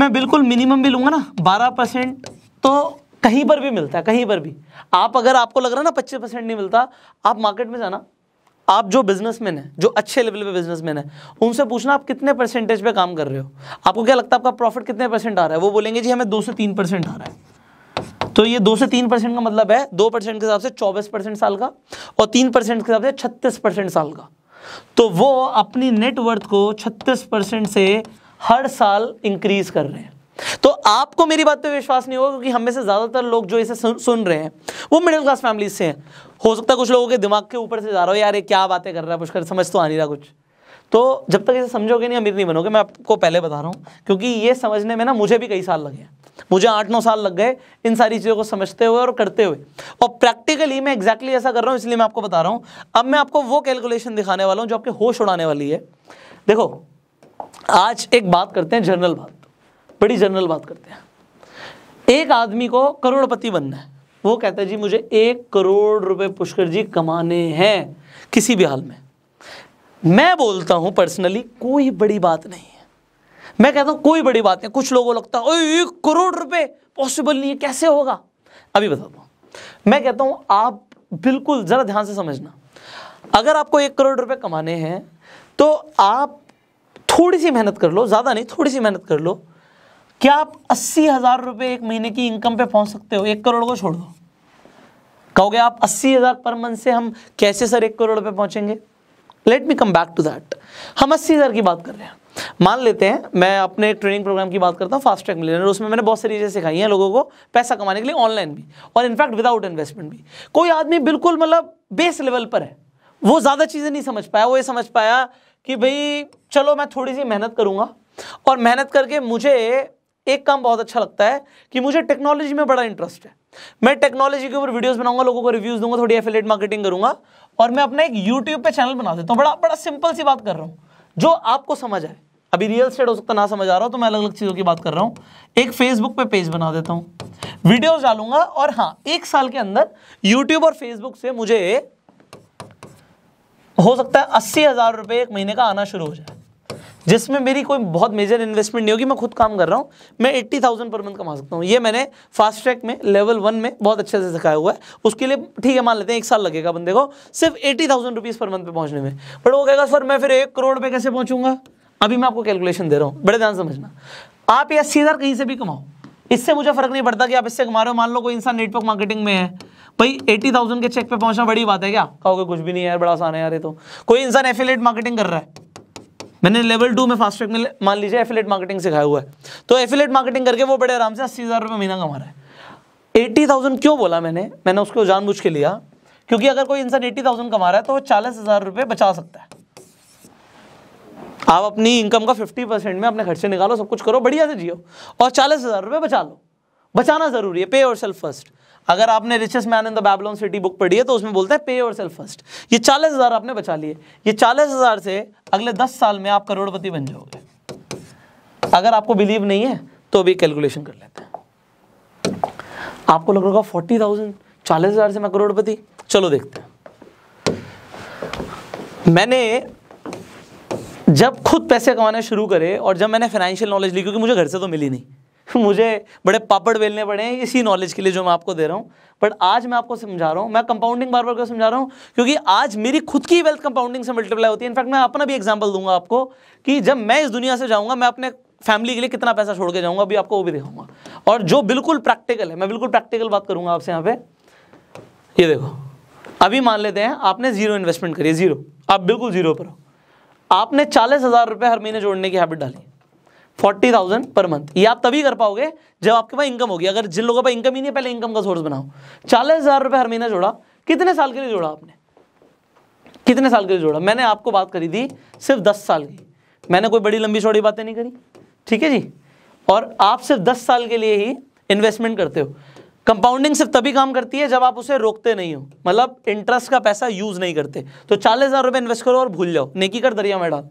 मैं बिल्कुल मिनिमम भी लूंगा ना बारह परसेंट तो कहीं पर भी मिलता है कहीं पर भी आप अगर आपको लग रहा है ना पच्चीस परसेंट नहीं मिलता आप मार्केट में जाना आप जो बिजनेसमैन है जो अच्छे लेवल पे बिजनेसमैन है उनसे पूछना आप कितने परसेंटेज पे काम कर रहे हो आपको क्या लगता है आपका प्रॉफिट कितने परसेंट आ रहा है वो बोलेंगे जी हमें दो से तीन परसेंट आ रहा है तो ये दो से तीन परसेंट का मतलब है दो परसेंट के हिसाब से चौबीस परसेंट साल का और तीन परसेंट के हिसाब से छत्तीस परसेंट साल का तो वो अपनी नेटवर्थ को छत्तीस परसेंट से हर साल इंक्रीज कर रहे हैं तो आपको मेरी बात पे विश्वास नहीं होगा क्योंकि हम में से ज़्यादातर लोग जो इसे सुन, सुन रहे हैं वो मिडिल क्लास फैमिली से हैं हो सकता है कुछ लोगों के दिमाग के ऊपर से जा रहा हो यार ये क्या बातें कर रहा है पुष्कर समझ तो आ नहीं रहा कुछ तो जब तक इसे समझोगे नहीं अमीर नहीं बनोगे मैं आपको पहले बता रहा हूँ क्योंकि ये समझने में ना मुझे भी कई साल लगे मुझे आठ नौ साल लग गए इन सारी चीज़ों को समझते हुए और करते हुए और प्रैक्टिकली मैं एग्जैक्टली ऐसा कर रहा हूँ इसलिए मैं आपको बता रहा हूँ अब मैं आपको वो कैलकुलेशन दिखाने वाला हूँ जो आपके होश उड़ाने वाली है देखो आज एक बात करते हैं जनरल बात बड़ी जनरल बात करते हैं एक आदमी को करोड़पति बनना है वो कहता है जी मुझे एक करोड़ रुपए पुष्कर जी कमाने हैं किसी भी हाल में मैं बोलता हूं पर्सनली कोई बड़ी बात नहीं है मैं कहता हूं कोई बड़ी बात नहीं कुछ लोगों को लगता है एक करोड़ रुपए पॉसिबल नहीं है कैसे होगा अभी बताता हूं मैं कहता हूं आप बिल्कुल ज़रा ध्यान से समझना अगर आपको एक करोड़ रुपए कमाने हैं तो आप थोड़ी सी मेहनत कर लो ज़्यादा नहीं थोड़ी सी मेहनत कर लो क्या आप अस्सी हज़ार रुपये एक महीने की इनकम पे पहुंच सकते हो एक करोड़ को छोड़ दो कहोगे आप अस्सी हज़ार पर मंथ से हम कैसे सर एक करोड़ पे पहुंचेंगे let me come back to that हम अस्सी हज़ार की बात कर रहे हैं मान लेते हैं मैं अपने ट्रेनिंग प्रोग्राम की बात करता हूँ फास्ट ट्रैक मिलियनर उसमें मैंने बहुत सारी चीज़ें सिखाई हैं लोगों को पैसा कमाने के लिए ऑनलाइन भी और इनफैक्ट विदाउट इन्वेस्टमेंट भी कोई आदमी बिल्कुल मतलब बेस लेवल पर है वो ज़्यादा चीज़ें नहीं समझ पाया वो ये समझ पाया कि भाई चलो मैं थोड़ी सी मेहनत करूँगा और मेहनत करके मुझे एक काम बहुत अच्छा लगता है कि मुझे टेक्नोलॉजी में बड़ा इंटरेस्ट है मैं टेक्नोलॉजी के ऊपर वीडियोस बनाऊंगा लोगों को रिव्यूज दूंगा थोड़ी एफिलेट मार्केटिंग करूंगा और मैं अपना एक यूट्यूब पे चैनल बना देता हूँ बड़ा बड़ा सिंपल सी बात कर रहा हूँ जो आपको समझ आए अभी रियल स्टेट हो सकता ना समझ आ रहा हो तो मैं अलग अलग चीज़ों की बात कर रहा हूँ एक फेसबुक पे पेज बना देता हूँ वीडियोस डालूंगा और हाँ एक साल के अंदर यूट्यूब और फेसबुक से मुझे हो सकता है अस्सी हज़ार रुपये एक महीने का आना शुरू हो जाए जिसमें मेरी कोई बहुत मेजर इन्वेस्टमेंट नहीं होगी मैं खुद काम कर रहा हूँ मैं एट्टी थाउजेंड पर मंथ कमा सकता हूँ ये मैंने फास्ट ट्रैक में लेवल वन में बहुत अच्छे से सिखाया हुआ है उसके लिए ठीक है मान लेते हैं एक साल लगेगा बंदे को सिर्फ eighty thousand rupees per month पे पहुँचने में बट वो कहेगा सर मैं फिर एक करोड़ पे कैसे पहुँचूंगा अभी मैं आपको कैलकुलेशन दे रहा हूँ बड़े ध्यान समझना आप ये अस्सी हज़ार कहीं से भी कमाओ इससे मुझे फर्क नहीं पड़ता कि आप इससे कमा रहे हो मान लो कोई इंसान नेटवर्क मार्केटिंग में है भाई एटी थाउजेंड के चेक पे पहुंचना बड़ी बात है क्या कहोगे कुछ भी नहीं है यार बड़ा आसान है यार ये तो कोई इंसान एफिलेट मार्केटिंग कर रहा है मैंने लेवल टू में फास्ट ट्रैक में मान लीजिए एफिलेट मार्केटिंग सिखाया हुआ है तो एफिलेट मार्केटिंग करके वो बड़े आराम से अस्सी हज़ार रुपये महीना कमा रहा है एट्टी थाउजेंड क्यों बोला मैंने मैंने उसको जानबूझ के लिया क्योंकि अगर कोई इंसान एटी थाउजेंड कमा रहा है तो वो चालीस हज़ार रुपये बचा सकता है आप अपनी इनकम का फिफ्टी परसेंट में अपने खर्चे निकालो सब कुछ करो बढ़िया से जियो और चालीस हज़ार रुपये बचा लो बचाना ज़रूरी है पे और सेल्फ फर्स्ट अगर आपने riches man in the Babylon city book पढ़ी है तो उसमें बोलता है पे योर सेल्फ फर्स्ट ये चालीस हज़ार आपने बचा लिए ये चालीस हज़ार से अगले दस साल में आप करोड़पति बन जाओगे अगर आपको बिलीव नहीं है तो अभी कैलकुलेशन कर लेते हैं आपको लग रहा होगा फोर्टी थाउजेंड चालीस हज़ार से मैं करोड़पति चलो देखते हैं मैंने जब खुद पैसे कमाने शुरू करे और जब मैंने फाइनेंशियल नॉलेज ली क्योंकि मुझे घर से तो मिली नहीं मुझे बड़े पापड़ बेलने पड़े हैं इसी नॉलेज के लिए जो मैं आपको दे रहा हूँ बट आज मैं आपको समझा रहा हूँ मैं कंपाउंडिंग बार बार क्यों समझा रहा हूँ क्योंकि आज मेरी खुद की वेल्थ कंपाउंडिंग से मल्टीप्लाई होती है इनफैक्ट मैं अपना भी एग्जाम्पल दूंगा आपको कि जब मैं इस दुनिया से जाऊँगा मैं अपने फैमिली के लिए कितना पैसा छोड़ के जाऊँगा अभी आपको वो भी दिखाऊंगा और जो बिल्कुल प्रैक्टिकल है मैं बिल्कुल प्रैक्टिकल बात करूँगा आपसे यहाँ पे ये देखो अभी मान लेते हैं आपने जीरो इन्वेस्टमेंट करी जीरो आप बिल्कुल जीरो पर हो आपने चालीस हज़ार रुपये हर महीने जोड़ने की हैबिट डाली फोर्टी थाउजेंड पर मंथ ये आप तभी कर पाओगे जब आपके पास इनकम होगी अगर जिन लोगों पर इनकम ही नहीं है पहले इनकम का सोर्स बनाओ चालीस हज़ार रुपये हर महीना जोड़ा कितने साल के लिए जोड़ा आपने कितने साल के लिए जोड़ा मैंने आपको बात करी थी सिर्फ दस साल की मैंने कोई बड़ी लंबी छोड़ी बातें नहीं करी ठीक है जी और आप सिर्फ दस साल के लिए ही इन्वेस्टमेंट करते हो कंपाउंडिंग सिर्फ तभी काम करती है जब आप उसे रोकते नहीं हो मतलब इंटरेस्ट का पैसा यूज नहीं करते तो चालीस हज़ार रुपये इन्वेस्ट करो और भूल जाओ नेकी कर दरिया में डाल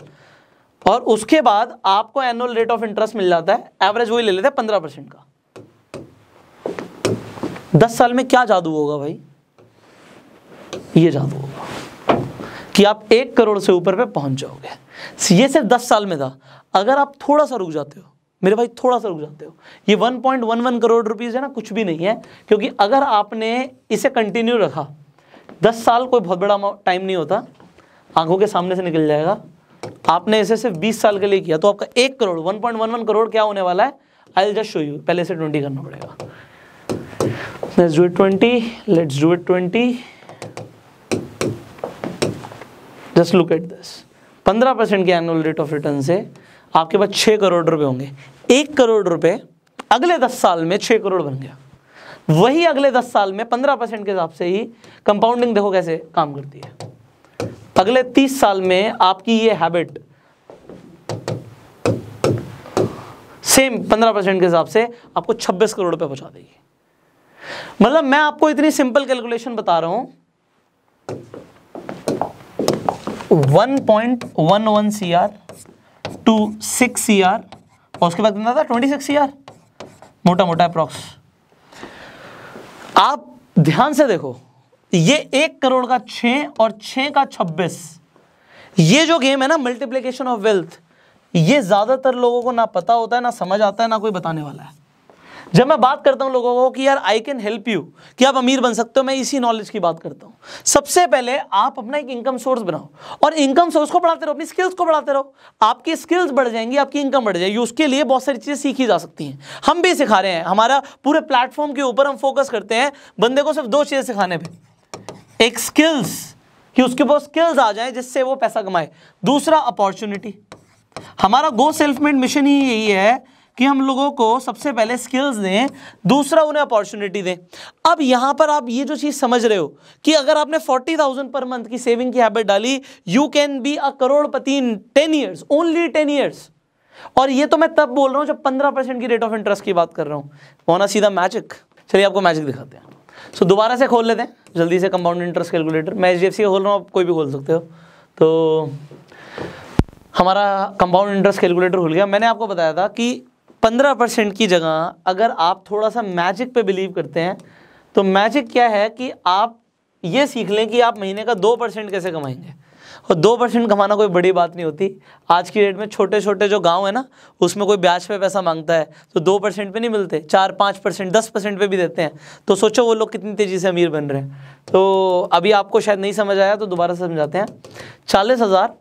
और उसके बाद आपको एनुअल रेट ऑफ इंटरेस्ट मिल जाता है एवरेज वही ले लेते हैं पंद्रह परसेंट का दस साल में क्या जादू होगा भाई ये जादू होगा कि आप एक करोड़ से ऊपर पे पहुंच जाओगे ये सिर्फ दस साल में था अगर आप थोड़ा सा रुक जाते हो मेरे भाई थोड़ा सा रुक जाते हो ये 1.11 करोड़ रुपीस है ना कुछ भी नहीं है क्योंकि अगर आपने इसे कंटिन्यू रखा दस साल कोई बहुत बड़ा टाइम नहीं होता आंखों के सामने से निकल जाएगा आपने इसे सिर्फ बीस साल के लिए किया तो आपका एक करोड़ वन वन करोड़ क्या होने वाला है आई जस्ट शो यू पहले से ट्वेंटी करना पड़ेगा let's do it twenty let's do it twenty just look at this पंद्रह परसेंट के एनुअल रेट ऑफ रिटर्न से आपके पास 6 करोड़ रुपए होंगे एक करोड़ रुपए अगले दस साल में 6 करोड़ बन गया वही अगले दस साल में पंद्रह परसेंट के हिसाब से ही कंपाउंडिंग देखो कैसे काम करती है अगले तीस साल में आपकी ये हैबिट सेम पंद्रह परसेंट के हिसाब से आपको छब्बीस करोड़ रुपए पहुंचा देगी मतलब मैं आपको इतनी सिंपल कैलकुलेशन बता रहा हूं one point one one C R two six C R और उसके बाद कितना था ट्वेंटी सिक्स सी आर मोटा मोटा अप्रॉक्स आप ध्यान से देखो ये एक करोड़ का छ और छ का छब्बीस ये जो गेम है ना मल्टीप्लीकेशन ऑफ वेल्थ ये ज़्यादातर लोगों को ना पता होता है ना समझ आता है ना कोई बताने वाला है जब मैं बात करता हूं लोगों को कि यार आई कैन हेल्प यू कि आप अमीर बन सकते हो मैं इसी नॉलेज की बात करता हूं सबसे पहले आप अपना एक इनकम सोर्स बनाओ और इनकम सोर्स को बढ़ाते रहो अपनी स्किल्स को बढ़ाते रहो आपकी स्किल्स बढ़ जाएंगी आपकी इनकम बढ़ जाएगी उसके लिए बहुत सारी चीज़ें सीखी जा सकती हैं हम भी सिखा रहे हैं हमारा पूरे प्लेटफॉर्म के ऊपर हम फोकस करते हैं बंदे को सिर्फ दो चीज़ें सिखाने पर एक स्किल्स कि उसके पास स्किल्स आ जाए जिससे वो पैसा कमाए दूसरा अपॉर्चुनिटी हमारा गो सेल्फ मेड मिशन ही यही है कि हम लोगों को सबसे पहले स्किल्स दें दूसरा उन्हें अपॉर्चुनिटी दें अब यहां पर आप ये जो चीज़ समझ रहे हो कि अगर आपने फोर्टी थाउजेंड पर मंथ की सेविंग की हैबिट डाली you can be a crorepati in ten years only ten years और ये तो मैं तब बोल रहा हूं जब पंद्रह परसेंट की रेट ऑफ इंटरेस्ट की बात कर रहा वो ना सीधा मैजिक चलिए आपको मैजिक दिखाते हैं सो दोबारा से खोल लेते हैं जल्दी से कंपाउंड इंटरेस्ट कैलकुलेटर मैं एच डी खोल रहा हूँ आप कोई भी खोल सकते हो तो हमारा कंपाउंड इंटरेस्ट कैलकुलेटर खुल गया मैंने आपको बताया था कि पंद्रह परसेंट की जगह अगर आप थोड़ा सा मैजिक पे बिलीव करते हैं तो मैजिक क्या है कि आप ये सीख लें कि आप महीने का दो परसेंट कैसे कमाएंगे और दो परसेंट कमाना कोई बड़ी बात नहीं होती आज की डेट में छोटे छोटे जो गांव है ना उसमें कोई ब्याज पे पैसा मांगता है तो दो परसेंट पर नहीं मिलते चार पाँच परसेंट दस परसेंट पर भी देते हैं तो सोचो वो लोग कितनी तेज़ी से अमीर बन रहे हैं तो अभी आपको शायद नहीं समझ आया तो दोबारा समझाते हैं चालीस हज़ार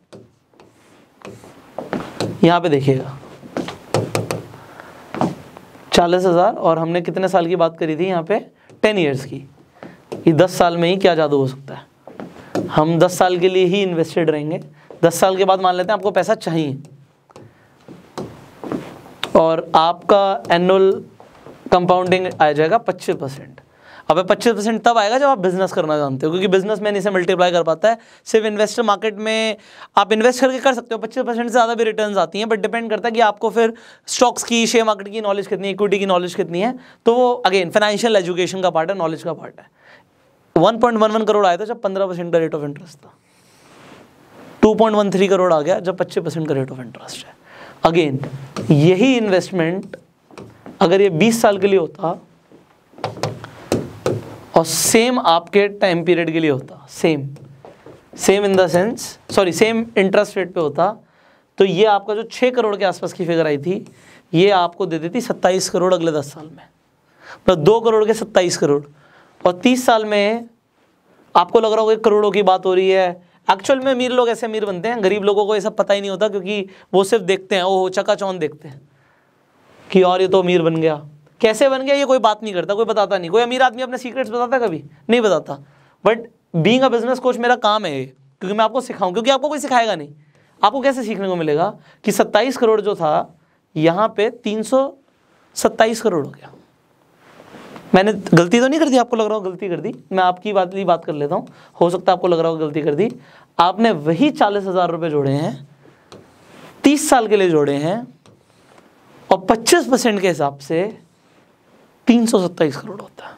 यहाँ पे देखिएगा चालीस हज़ार और हमने कितने साल की बात करी थी यहाँ पे टेन इयर्स की ये दस साल में ही क्या जादू हो सकता है हम दस साल के लिए ही इन्वेस्टेड रहेंगे दस साल के बाद मान लेते हैं आपको पैसा चाहिए और आपका एनुअल कंपाउंडिंग आ जाएगा पच्चीस परसेंट अब पच्चीस परसेंट तब आएगा जब आप बिजनेस करना जानते हो क्योंकि बिजनेस मैन इसे मल्टीप्लाई कर पाता है सिर्फ इन्वेस्टर मार्केट में आप इन्वेस्ट करके कर सकते हो पच्चीस परसेंट से ज़्यादा भी रिटर्न आती हैं बट डिपेंड करता है कि आपको फिर स्टॉक्स की शेयर मार्केट की नॉलेज कितनी है इक्विटी की नॉलेज कितनी है तो वो अगेन फाइनेंशियल एजुकेशन का पार्ट है नॉलेज का पार्ट है one point one one crore आया था जब पंद्रह परसेंट का रेट ऑफ इंटरेस्ट था two point one three crore आ गया जब पच्चीस परसेंट का रेट ऑफ इंटरेस्ट है अगेन यही इन्वेस्टमेंट अगर ये बीस साल के लिए होता और सेम आपके टाइम पीरियड के लिए होता same same in the sense sorry same interest rate पे होता तो ये आपका जो छः करोड़ के आसपास की फिगर आई थी ये आपको दे देती सत्ताईस करोड़ अगले दस साल में मतलब दो करोड़ के सत्ताईस करोड़ और तीस साल में आपको लग रहा होगा करोड़ों की बात हो रही है एक्चुअल में अमीर लोग ऐसे अमीर बनते हैं गरीब लोगों को ये सब पता ही नहीं होता क्योंकि वो सिर्फ देखते हैं ओहो चकाचौन देखते हैं कि और ये तो अमीर बन गया कैसे बन गया ये कोई बात नहीं करता कोई बताता नहीं कोई अमीर आदमी अपने सीक्रेट्स बताता कभी नहीं बताता but being a business coach मेरा काम है ये क्योंकि मैं आपको सिखाऊं क्योंकि आपको कोई सिखाएगा नहीं आपको कैसे सीखने को मिलेगा कि सत्ताईस करोड़ जो था यहाँ पे तीन करोड़ हो गया मैंने गलती तो नहीं कर दी आपको लग रहा हो गलती कर दी मैं आपकी बात ही बात कर लेता हूँ हो सकता है आपको लग रहा हो गलती कर दी आपने वही चालीस हज़ार रुपये जोड़े हैं तीस साल के लिए जोड़े हैं और पच्चीस परसेंट के हिसाब से तीन सौ सत्ताईस करोड़ होता है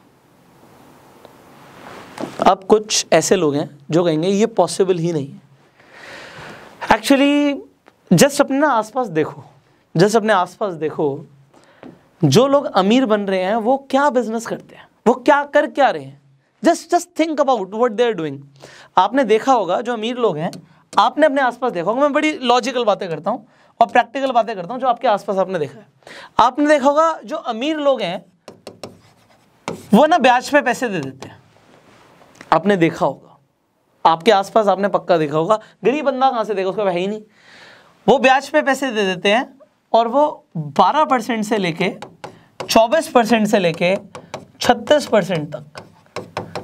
अब कुछ ऐसे लोग हैं जो कहेंगे ये पॉसिबल ही नहीं है एक्चुअली जस्ट अपने ना आसपास देखो जस्ट अपने आसपास देखो जो लोग अमीर बन रहे हैं वो क्या बिजनेस करते हैं वो क्या कर क्या रहे हैं just just think about what they are doing आपने देखा होगा जो अमीर लोग हैं आपने अपने आसपास देखा होगा मैं बड़ी लॉजिकल बातें करता हूँ और प्रैक्टिकल बातें करता हूँ जो आपके आसपास आपने देखा है आपने देखा होगा जो अमीर लोग हैं वो ना ब्याज पे पैसे दे देते हैं आपने देखा होगा आपके आसपास आपने पक्का देखा होगा गरीब बंदा कहाँ से देखा उसका है ही नहीं वो ब्याज पे पैसे दे देते हैं और वो 12 परसेंट से लेके 24 परसेंट से लेके 36 परसेंट तक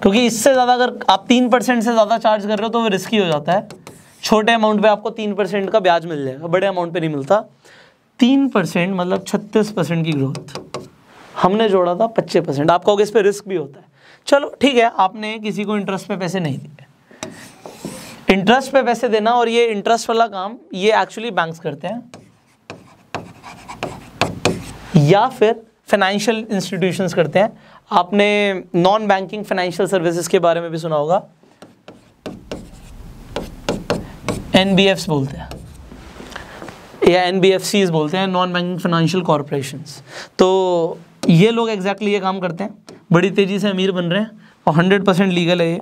क्योंकि इससे ज़्यादा अगर आप तीन परसेंट से ज़्यादा चार्ज कर रहे हो तो वो रिस्की हो जाता है छोटे अमाउंट पे आपको तीन परसेंट का ब्याज मिल जाएगा बड़े अमाउंट पे नहीं मिलता तीन परसेंट मतलब छत्तीस परसेंट की ग्रोथ हमने जोड़ा था पच्चीस परसेंट आप कहोगे इस पर रिस्क भी होता है चलो ठीक है आपने किसी को इंटरेस्ट पे पैसे नहीं दिए इंटरेस्ट पे पैसे देना और ये इंटरेस्ट वाला काम ये एक्चुअली बैंक करते हैं या फिर फाइनेंशियल इंस्टीट्यूशंस करते हैं आपने नॉन बैंकिंग फाइनेंशियल सर्विसेज के बारे में भी सुना होगा एन बोलते हैं या एन बोलते हैं नॉन बैंकिंग फाइनेंशियल कॉरपोरेशंस तो ये लोग एग्जैक्टली ये काम करते हैं बड़ी तेज़ी से अमीर बन रहे हैं और हंड्रेड परसेंट लीगल है ये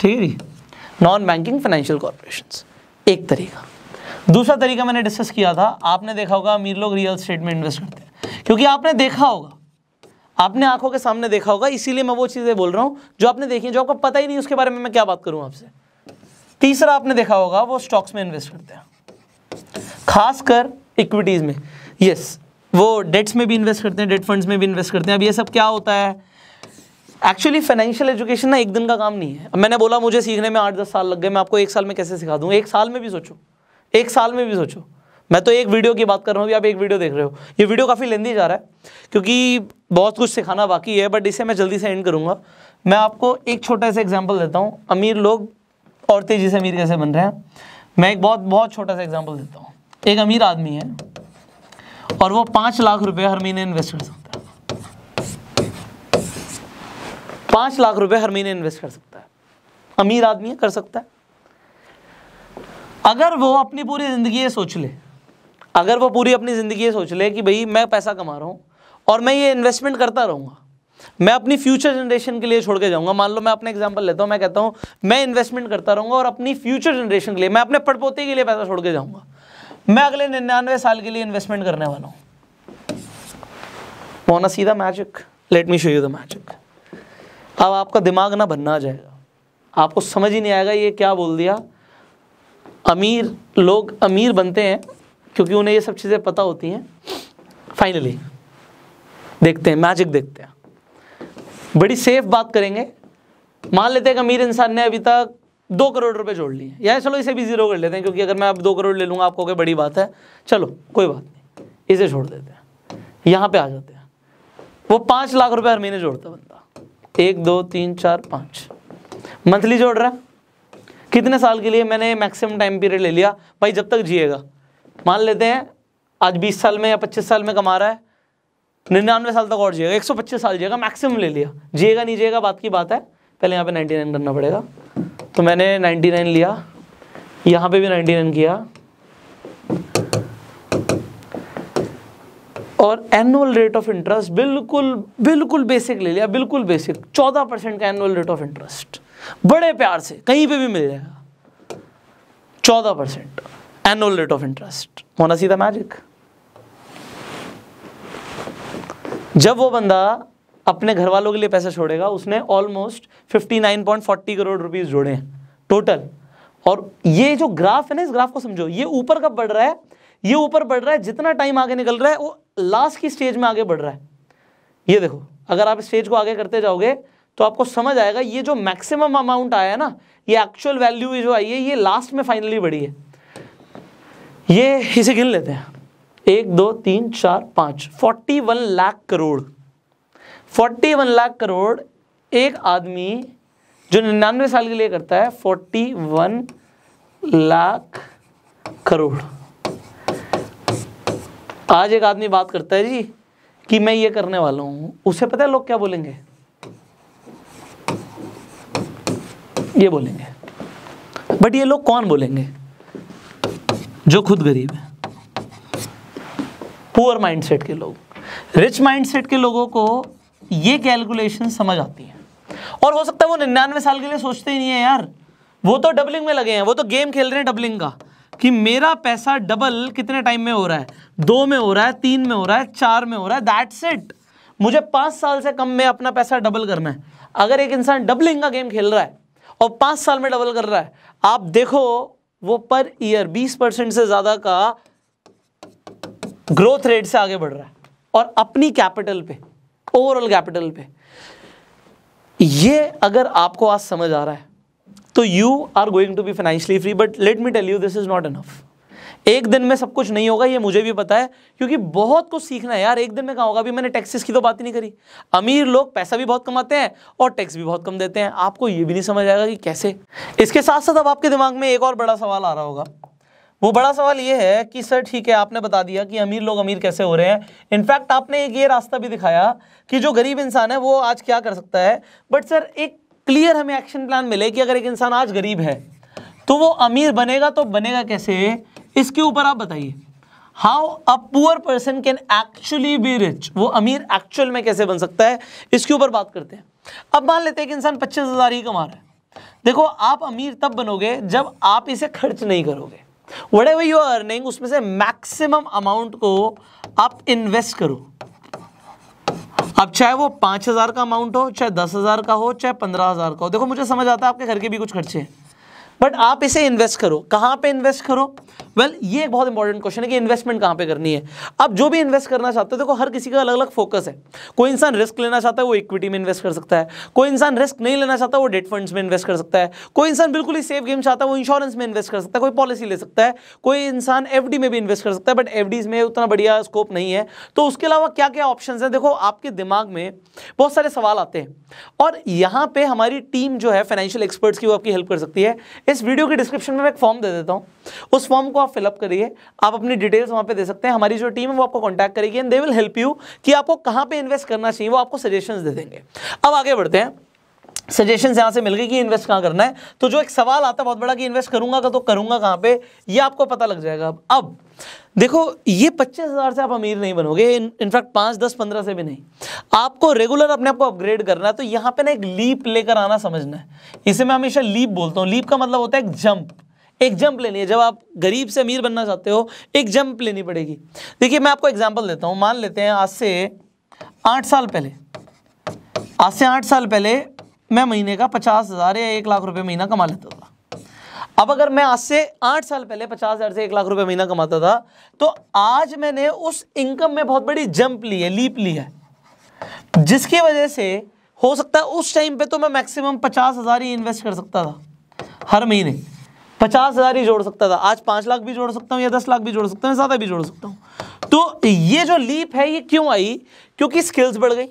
ठीक है जी नॉन बैंकिंग फाइनेंशियल कॉरपोरेशन एक तरीका दूसरा तरीका मैंने डिस्कस किया था आपने देखा होगा अमीर लोग रियल स्टेट में इन्वेस्ट करते हैं क्योंकि आपने देखा होगा आपने आंखों के सामने देखा होगा इसीलिए मैं वो चीज़ें बोल रहा हूं जो आपने देखी जो आपको पता ही नहीं उसके बारे में मैं क्या बात करूं आपसे तीसरा आपने देखा होगा वो स्टॉक्स में इन्वेस्ट करते हैं खासकर इक्विटीज़ में यस वो डेट्स में भी इन्वेस्ट करते हैं डेट फंड्स में भी इन्वेस्ट करते हैं अब ये सब क्या होता है एक्चुअली फाइनेंशियल एजुकेशन ना एक दिन का काम नहीं है अब मैंने बोला मुझे सीखने में आठ दस साल लग गए मैं आपको एक साल में कैसे सिखा दूँ एक साल में भी सोचो एक साल में भी सोचो मैं तो एक वीडियो की बात कर रहा हूँ कि आप एक वीडियो देख रहे हो ये वीडियो काफ़ी लेंदी जा रहा है क्योंकि बहुत कुछ सिखाना बाकी है बट इसे मैं जल्दी से एंड करूँगा मैं आपको एक छोटा सा एग्जाम्पल देता हूँ अमीर लोग और तेज़ी से अमीर कैसे बन रहे हैं मैं एक बहुत बहुत छोटा सा एग्जाम्पल देता हूँ एक अमीर आदमी है और वो पाँच लाख रुपये हर महीने इन्वेस्ट कर सकता है पाँच लाख रुपये हर महीने इन्वेस्ट कर सकता है अमीर आदमी है कर सकता है अगर वो अपनी पूरी ज़िंदगी ये सोच ले अगर वो पूरी अपनी ज़िंदगी ये सोच ले कि भाई मैं पैसा कमा रहा हूँ और मैं ये इन्वेस्टमेंट करता रहूँगा मैं अपनी फ्यूचर जनरेशन के लिए छोड़ के जाऊँगा मान लो मैं अपने एग्जाम्पल लेता हूँ मैं कहता हूँ मैं इन्वेस्टमेंट करता रहूँगा और अपनी फ्यूचर जनरेशन के लिए मैं अपने पड़पोते के लिए पैसा छोड़ के जाऊँगा मैं अगले निन्यानवे साल के लिए इन्वेस्टमेंट करने वाला हूँ मोना सीधा magic let me show you the magic अब आपका दिमाग ना बनना जाएगा आपको समझ ही नहीं आएगा ये क्या बोल दिया अमीर लोग अमीर बनते हैं क्योंकि उन्हें ये सब चीज़ें पता होती हैं फाइनली देखते हैं मैजिक देखते हैं बड़ी सेफ बात करेंगे मान लेते हैं कि अमीर इंसान ने अभी तक दो करोड़ रुपए जोड़ लिए या चलो इसे भी जीरो कर लेते हैं क्योंकि अगर मैं अब दो करोड़ ले लूँगा आपको बड़ी बात है चलो कोई बात नहीं इसे छोड़ देते हैं यहाँ पर आ जाते हैं वो पाँच लाख रुपए हर महीने जोड़ता बंदा एक दो तीन चार पाँच मंथली जोड़ रहा है कितने साल के लिए मैंने मैक्सिमम टाइम पीरियड ले लिया भाई जब तक जिएगा मान लेते हैं आज बीस साल में या पच्चीस साल में कमा रहा है निन्यानवे साल तक और जिएगा एक सौ पच्चीस साल जिएगा मैक्सिमम ले लिया जिएगा नहीं जिएगा बात की बात है पहले यहाँ पे नाइन्टी नाइन करना पड़ेगा तो मैंने नाइन्टी नाइन लिया यहाँ पे भी नाइन्टी नाइन किया और एनुअल रेट ऑफ इंटरेस्ट बिल्कुल बिल्कुल बेसिक ले लिया बिल्कुल बेसिक चौदह परसेंट का एनुअल रेट ऑफ इंटरेस्ट बड़े प्यार से कहीं पर भी मिल जाएगा चौदह percent annual rate of interest interest. Wanna see जब वो बंदा अपने घर वालों के लिए पैसा छोड़ेगा उसने ऑलमोस्ट 59.40 करोड़ रुपीस जोड़े हैं टोटल और ये जो ग्राफ है ना इस ग्राफ को समझो ये ऊपर कब बढ़ रहा है ये ऊपर बढ़ रहा है जितना टाइम आगे निकल रहा है वो लास्ट की स्टेज में आगे बढ़ रहा है ये देखो अगर आप स्टेज को आगे करते जाओगे तो आपको समझ आएगा ये जो मैक्सिमम अमाउंट आया है ना ये एक्चुअल वैल्यू जो आई है ये लास्ट में फाइनली बढ़ी है ये इसे गिन लेते हैं एक दो तीन चार पांच forty one lakh crore forty one lakh crore एक आदमी जो निन्यानवे साल के लिए करता है फोर्टी वन लाख करोड़ आज एक आदमी बात करता है जी कि मैं ये करने वाला हूं उसे पता है लोग क्या बोलेंगे ये बोलेंगे बट ये लोग कौन बोलेंगे जो खुद गरीब है पुअर माइंडसेट के लोग रिच माइंडसेट के लोगों को ये कैलकुलेशन समझ आती है और हो सकता है वो निन्यानवे साल के लिए सोचते ही नहीं है यार वो तो डबलिंग में लगे हैं वो तो गेम खेल रहे हैं डबलिंग का कि मेरा पैसा डबल कितने टाइम में हो रहा है दो में हो रहा है तीन में हो रहा है चार में हो रहा है दैट्स इट मुझे पांच साल से कम में अपना पैसा डबल करना है अगर एक इंसान डबलिंग का गेम खेल रहा है और पांच साल में डबल कर रहा है आप देखो वो पर ईयर 20 परसेंट से ज़्यादा का ग्रोथ रेट से आगे बढ़ रहा है और अपनी कैपिटल पे ओवरऑल कैपिटल पे ये अगर आपको आज समझ आ रहा है तो you are going to be financially free but let me tell you this is not enough एक दिन में सब कुछ नहीं होगा ये मुझे भी पता है क्योंकि बहुत कुछ सीखना है यार एक दिन में कहा होगा अभी मैंने टैक्सेस की तो बात ही नहीं करी अमीर लोग पैसा भी बहुत कमाते हैं और टैक्स भी बहुत कम देते हैं आपको ये भी नहीं समझ आएगा कि कैसे इसके साथ साथ अब आपके दिमाग में एक और बड़ा सवाल आ रहा होगा वो बड़ा सवाल ये है कि सर ठीक है आपने बता दिया कि अमीर लोग अमीर कैसे हो रहे हैं इनफैक्ट आपने एक ये रास्ता भी दिखाया कि जो गरीब इंसान है वो आज क्या कर सकता है बट सर एक क्लियर हमें एक्शन प्लान मिले कि अगर एक इंसान आज गरीब है तो वो अमीर बनेगा तो बनेगा कैसे इसके ऊपर आप बताइए how a poor person can actually be rich वो अमीर एक्चुअल में कैसे बन सकता है इसके ऊपर बात करते हैं अब मान लेते हैं कि इंसान पच्चीस हज़ार ही कमा रहा है देखो आप अमीर तब बनोगे जब आप इसे खर्च नहीं करोगे whatever you are earning उसमें से मैक्सिमम अमाउंट को आप इन्वेस्ट करो अब चाहे वो पांच हज़ार का अमाउंट हो चाहे दस हज़ार का हो चाहे पंद्रह हज़ार का हो देखो मुझे समझ आता है आपके घर के भी कुछ खर्चे हैं बट आप इसे इन्वेस्ट करो कहां पे इन्वेस्ट करो वेल well, ये एक बहुत इंपॉर्टेंट क्वेश्चन है कि इन्वेस्टमेंट कहां पे करनी है अब जो भी इन्वेस्ट करना चाहते हो देखो हर किसी का अलग अलग फोकस है कोई इंसान रिस्क लेना चाहता है वो इक्विटी में इन्वेस्ट कर सकता है कोई इंसान रिस्क नहीं लेना चाहता वो डेट फंड्स में इन्वेस्ट कर सकता है कोई इंसान बिल्कुल ही सेफ गेम चाहता है वो इंश्योरेंस में इन्वेस्ट कर सकता है कोई पॉलिसी ले सकता है कोई इंसान एफ में भी इन्वेस्ट कर सकता है बट एफ में उतना बढ़िया स्कोप नहीं है तो उसके अलावा क्या क्या ऑप्शन है देखो आपके दिमाग में बहुत सारे सवाल आते हैं और यहाँ पे हमारी टीम जो है फाइनेंशियल एक्सपर्ट्स की वो आपकी हेल्प कर सकती है इस वीडियो के डिस्क्रिप्शन में एक फॉर्म दे देता हूँ उस फॉर्म को आप फिलअप करिए आप अपनी डिटेल्स वहाँ पे दे सकते हैं हमारी जो टीम है वो आपको कॉन्टैक्ट करेगी and they will help you कि आपको कहाँ पे इन्वेस्ट करना चाहिए वो आपको सजेशन दे देंगे अब आगे बढ़ते हैं सजेशन यहाँ से मिल गई कि इन्वेस्ट कहाँ करना है तो जो एक सवाल आता है बहुत बड़ा कि इन्वेस्ट करूंगा का तो करूंगा कहाँ पे ये आपको पता लग जाएगा अब अब देखो ये पच्चीस हज़ार से आप अमीर नहीं बनोगे इनफैक्ट पाँच दस पंद्रह से भी नहीं आपको रेगुलर अपने आप को अपग्रेड करना है तो यहाँ पे ना एक लीप लेकर आना समझना है इसे मैं हमेशा लीप बोलता हूँ लीप का मतलब होता है एक जंप एक जंप लेनी है जब आप गरीब से अमीर बनना चाहते हो एक जंप लेनी पड़ेगी देखिए मैं आपको एग्जाम्पल देता हूँ मान लेते हैं आज से आठ साल पहले आज से आठ साल पहले मैं महीने का पचास हज़ार या एक लाख रुपए महीना कमा लेता था अब अगर मैं आज से आठ साल पहले पचास हज़ार से एक लाख रुपए महीना कमाता था तो आज मैंने उस इनकम में बहुत बड़ी जंप ली है लीप ली है जिसकी वजह से हो सकता है उस टाइम पे तो मैं मैक्सिमम पचास हज़ार ही इन्वेस्ट कर सकता था हर महीने पचास हज़ार ही जोड़ सकता था आज पाँच लाख भी जोड़ सकता हूँ या दस लाख भी जोड़ सकता हूँ ज़्यादा भी जोड़ सकता हूँ तो ये जो लीप है ये क्यों आई क्योंकि स्किल्स बढ़ गई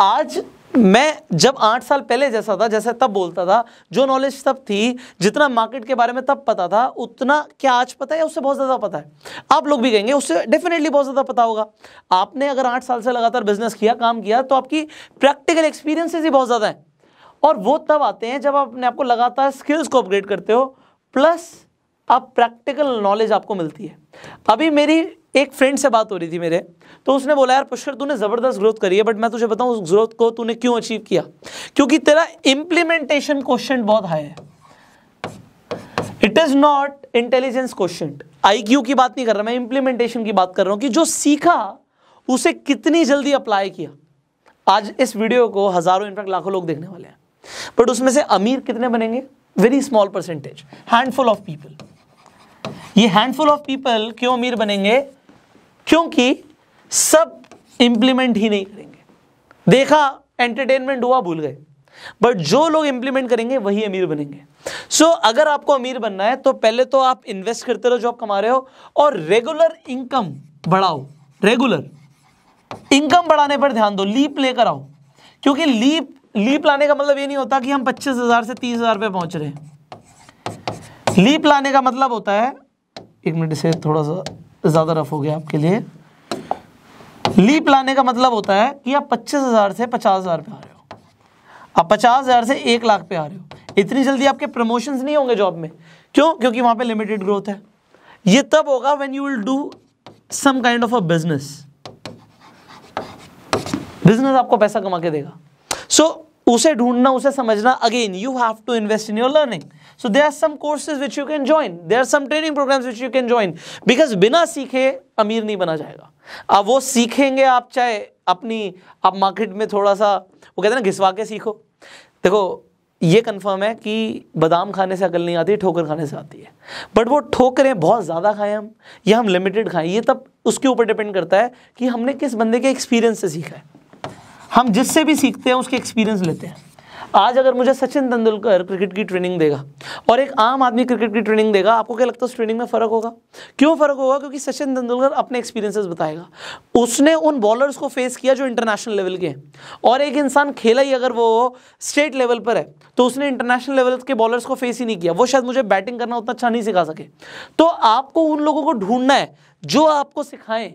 आज मैं जब आठ साल पहले जैसा था जैसे तब बोलता था जो नॉलेज तब थी जितना मार्केट के बारे में तब पता था उतना क्या आज पता है उससे बहुत ज़्यादा पता है आप लोग भी कहेंगे उससे डेफिनेटली बहुत ज़्यादा पता होगा आपने अगर आठ साल से लगातार बिजनेस किया काम किया तो आपकी प्रैक्टिकल एक्सपीरियंसेस ही बहुत ज़्यादा हैं और वो तब आते हैं जब आप अपने आपको लगातार स्किल्स को अपग्रेड करते हो प्लस अब प्रैक्टिकल नॉलेज आपको मिलती है अभी मेरी एक फ्रेंड से बात हो रही थी मेरे तो उसने बोला यार पुष्कर तूने ज़बरदस्त ग्रोथ करी है बट मैं तुझे बताऊँ उस ग्रोथ को तूने क्यों अचीव किया क्योंकि तेरा इंप्लीमेंटेशन क्वेश्चन बहुत हाई है it is not intelligence question IQ की बात नहीं कर रहा मैं इंप्लीमेंटेशन की बात कर रहा हूं कि जो सीखा उसे कितनी जल्दी अप्लाई किया आज इस वीडियो को हज़ारों इनफैक्ट लाखों लोग देखने वाले हैं बट उसमें से अमीर कितने बनेंगे very small percentage handful of people ये हैंडफुल ऑफ पीपल क्यों अमीर बनेंगे क्योंकि सब इंप्लीमेंट ही नहीं करेंगे देखा एंटरटेनमेंट हुआ भूल गए बट जो लोग इंप्लीमेंट करेंगे वही अमीर बनेंगे सो so, अगर आपको अमीर बनना है तो पहले तो आप इन्वेस्ट करते रहो जो आप कमा रहे हो और रेगुलर इनकम बढ़ाओ रेगुलर इनकम बढ़ाने पर ध्यान दो लीप लेकर आओ क्योंकि लीप लीप लाने का मतलब ये नहीं होता कि हम पच्चीस हजार से तीस हजार पे पहुंच रहे हैं लीप लाने का मतलब होता है एक मिनट से थोड़ा सा तो ज़्यादा रफ हो गया आपके लिए लीप लाने का मतलब होता है कि आप पच्चीस हज़ार से पचास हज़ार पे आ रहे हो आप पचास हज़ार से एक लाख पे आ रहे हो इतनी जल्दी आपके प्रमोशंस नहीं होंगे जॉब में क्यों क्योंकि वहाँ पे लिमिटेड ग्रोथ है ये तब होगा when you will do some kind of a business business आपको पैसा कमा के देगा सो so, उसे ढूंढना उसे समझना again you have to invest in your learning so there are some courses which you can join there are some training programs which you can join because बिना सीखे अमीर नहीं बना जाएगा अब वो सीखेंगे आप चाहे अपनी आप मार्केट में थोड़ा सा वो कहते हैं ना घिसवा के सीखो देखो ये कंफर्म है कि बादाम खाने से अकल नहीं आती ठोकर खाने से आती है बट वो ठोकरें बहुत ज़्यादा खाएं हम या हम लिमिटेड खाएं ये तब उसके ऊपर डिपेंड करता है कि हमने किस बंदे के एक्सपीरियंस से सीखा है हम जिससे भी सीखते हैं उसके एक्सपीरियंस लेते हैं आज अगर मुझे सचिन तेंदुलकर क्रिकेट की ट्रेनिंग देगा और एक आम आदमी क्रिकेट की ट्रेनिंग देगा आपको क्या लगता है उस ट्रेनिंग में फ़र्क होगा क्यों फ़र्क होगा क्योंकि सचिन तेंदुलकर अपने एक्सपीरियंसेस बताएगा उसने उन बॉलर्स को फेस किया जो इंटरनेशनल लेवल के हैं और एक इंसान खेला ही अगर वो स्टेट लेवल पर है तो उसने इंटरनेशनल लेवल के बॉलर्स को फेस ही नहीं किया वो शायद मुझे बैटिंग करना उतना अच्छा नहीं सिखा सके तो आपको उन लोगों को ढूंढना है जो आपको सिखाएं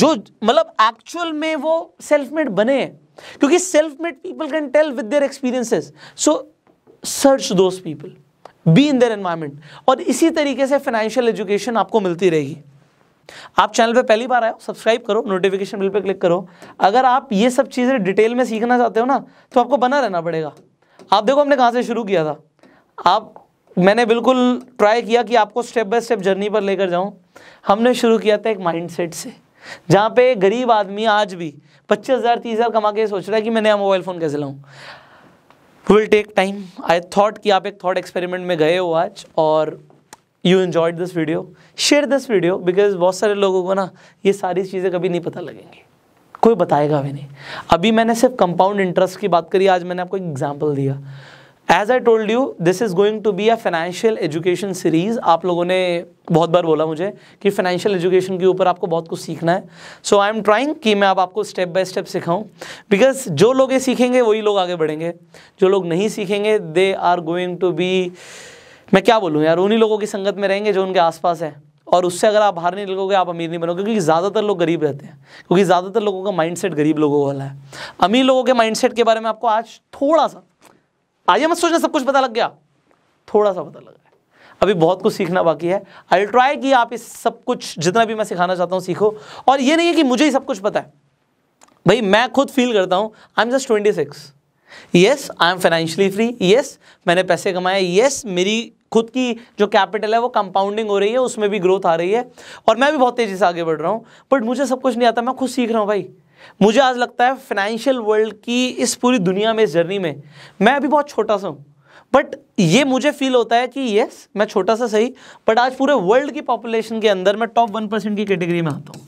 जो मतलब एक्चुअल में वो सेल्फ मेड बने हैं क्योंकि self made people can tell with their experiences so search those people be in their environment और इसी तरीके से फाइनेंशियल एजुकेशन आपको मिलती रहेगी आप चैनल पे पहली बार आए हो सब्सक्राइब करो नोटिफिकेशन बिल पे क्लिक करो अगर आप ये सब चीज़ें डिटेल में सीखना चाहते हो ना तो आपको बना रहना पड़ेगा आप देखो हमने कहाँ से शुरू किया था आप मैंने बिल्कुल ट्राई किया कि आपको स्टेप बाय स्टेप जर्नी पर लेकर जाऊं हमने शुरू किया था एक माइंडसेट से जहाँ पे गरीब आदमी आज भी पच्चीस हज़ार तीस हज़ार कमा के सोच रहा है कि मैं नया मोबाइल फ़ोन कैसे लाऊँ will take time I thought कि आप एक थॉट एक्सपेरिमेंट में गए हो आज और you enjoyed this video share this video because बहुत सारे लोगों को ना ये सारी चीज़ें कभी नहीं पता लगेंगी कोई बताएगा भी नहीं अभी मैंने सिर्फ कंपाउंड इंटरेस्ट की बात करी आज मैंने आपको एग्जाम्पल दिया as I told you this is going to be a financial education series आप लोगों ने बहुत बार बोला मुझे कि फाइनेंशियल एजुकेशन के ऊपर आपको बहुत कुछ सीखना है सो आई एम ट्राइंग कि मैं अब आपको स्टेप बाय स्टेप सिखाऊं बिकॉज जो लोग ये सीखेंगे वही लोग आगे बढ़ेंगे जो लोग नहीं सीखेंगे they are going to be मैं क्या बोलूँ यार उन्हीं लोगों की संगत में रहेंगे जो उनके आसपास है और उससे अगर आप बाहर नहीं निकलोगे आप अमीर नहीं बनोगे क्योंकि ज़्यादातर लोग गरीब रहते हैं क्योंकि ज़्यादातर लोगों का माइंडसेट गरीब लोगों वाला है अमीर लोगों के माइंडसेट के बारे में आपको आज थोड़ा सा आइए मत सोचना सब कुछ पता लग गया थोड़ा सा पता लगा अभी बहुत कुछ सीखना बाकी है आई ट्राई कि आप इस सब कुछ जितना भी मैं सिखाना चाहता हूँ सीखो और ये नहीं है कि मुझे ही सब कुछ पता है भाई मैं खुद फील करता हूँ I am just twenty six yes I am financially free yes मैंने पैसे कमाए येस मेरी खुद की जो कैपिटल है वो कंपाउंडिंग हो रही है उसमें भी ग्रोथ आ रही है और मैं भी बहुत तेज़ी से आगे बढ़ रहा हूँ बट मुझे सब कुछ नहीं आता मैं खुद सीख रहा हूँ भाई मुझे आज लगता है फाइनेंशियल वर्ल्ड की इस पूरी दुनिया में इस जर्नी में मैं अभी बहुत छोटा सा हूँ बट ये मुझे फील होता है कि यस मैं छोटा सा सही बट आज पूरे वर्ल्ड की पॉपुलेशन के अंदर मैं टॉप वन परसेंट की कैटेगरी में आता हूँ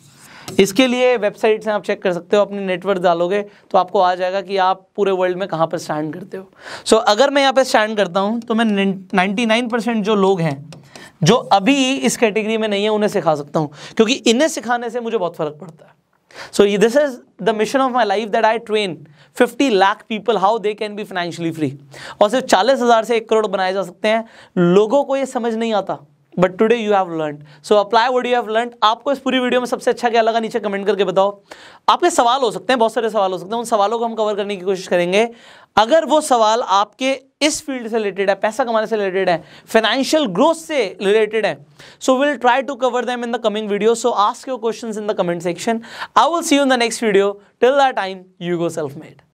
इसके लिए वेबसाइट से आप चेक कर सकते हो अपनी नेटवर्क डालोगे तो आपको आ जाएगा कि आप पूरे वर्ल्ड में कहाँ पर स्टैंड करते हो सो so, अगर मैं यहाँ पर स्टैंड करता हूँ तो मैं नाइन्टी परसेंट जो लोग हैं जो अभी इस कैटेगरी में नहीं है उन्हें सिखा सकता हूँ क्योंकि इन्हें सिखाने से मुझे बहुत फ़र्क पड़ता है So this is the mission of my life that I train 50 lakh people how they can be financially free. और सिर्फ चालीस हज़ार से एक करोड़ बनाए जा सकते हैं लोगों को ये समझ नहीं आता but today you have learn so apply what you have learn आपको इस पूरी वीडियो में सबसे अच्छा क्या लगा नीचे कमेंट करके बताओ आपके सवाल हो सकते हैं बहुत सारे सवाल हो सकते हैं उन सवालों को हम कवर करने की कोशिश करेंगे अगर वो सवाल आपके इस फील्ड से रिलेटेड है पैसा कमाने से रिलेटेड है फाइनेंशियल ग्रोथ से रिलेटेड है so will try to cover them in the coming video so ask your question in the comment section I will see you in the next video till the time you go self made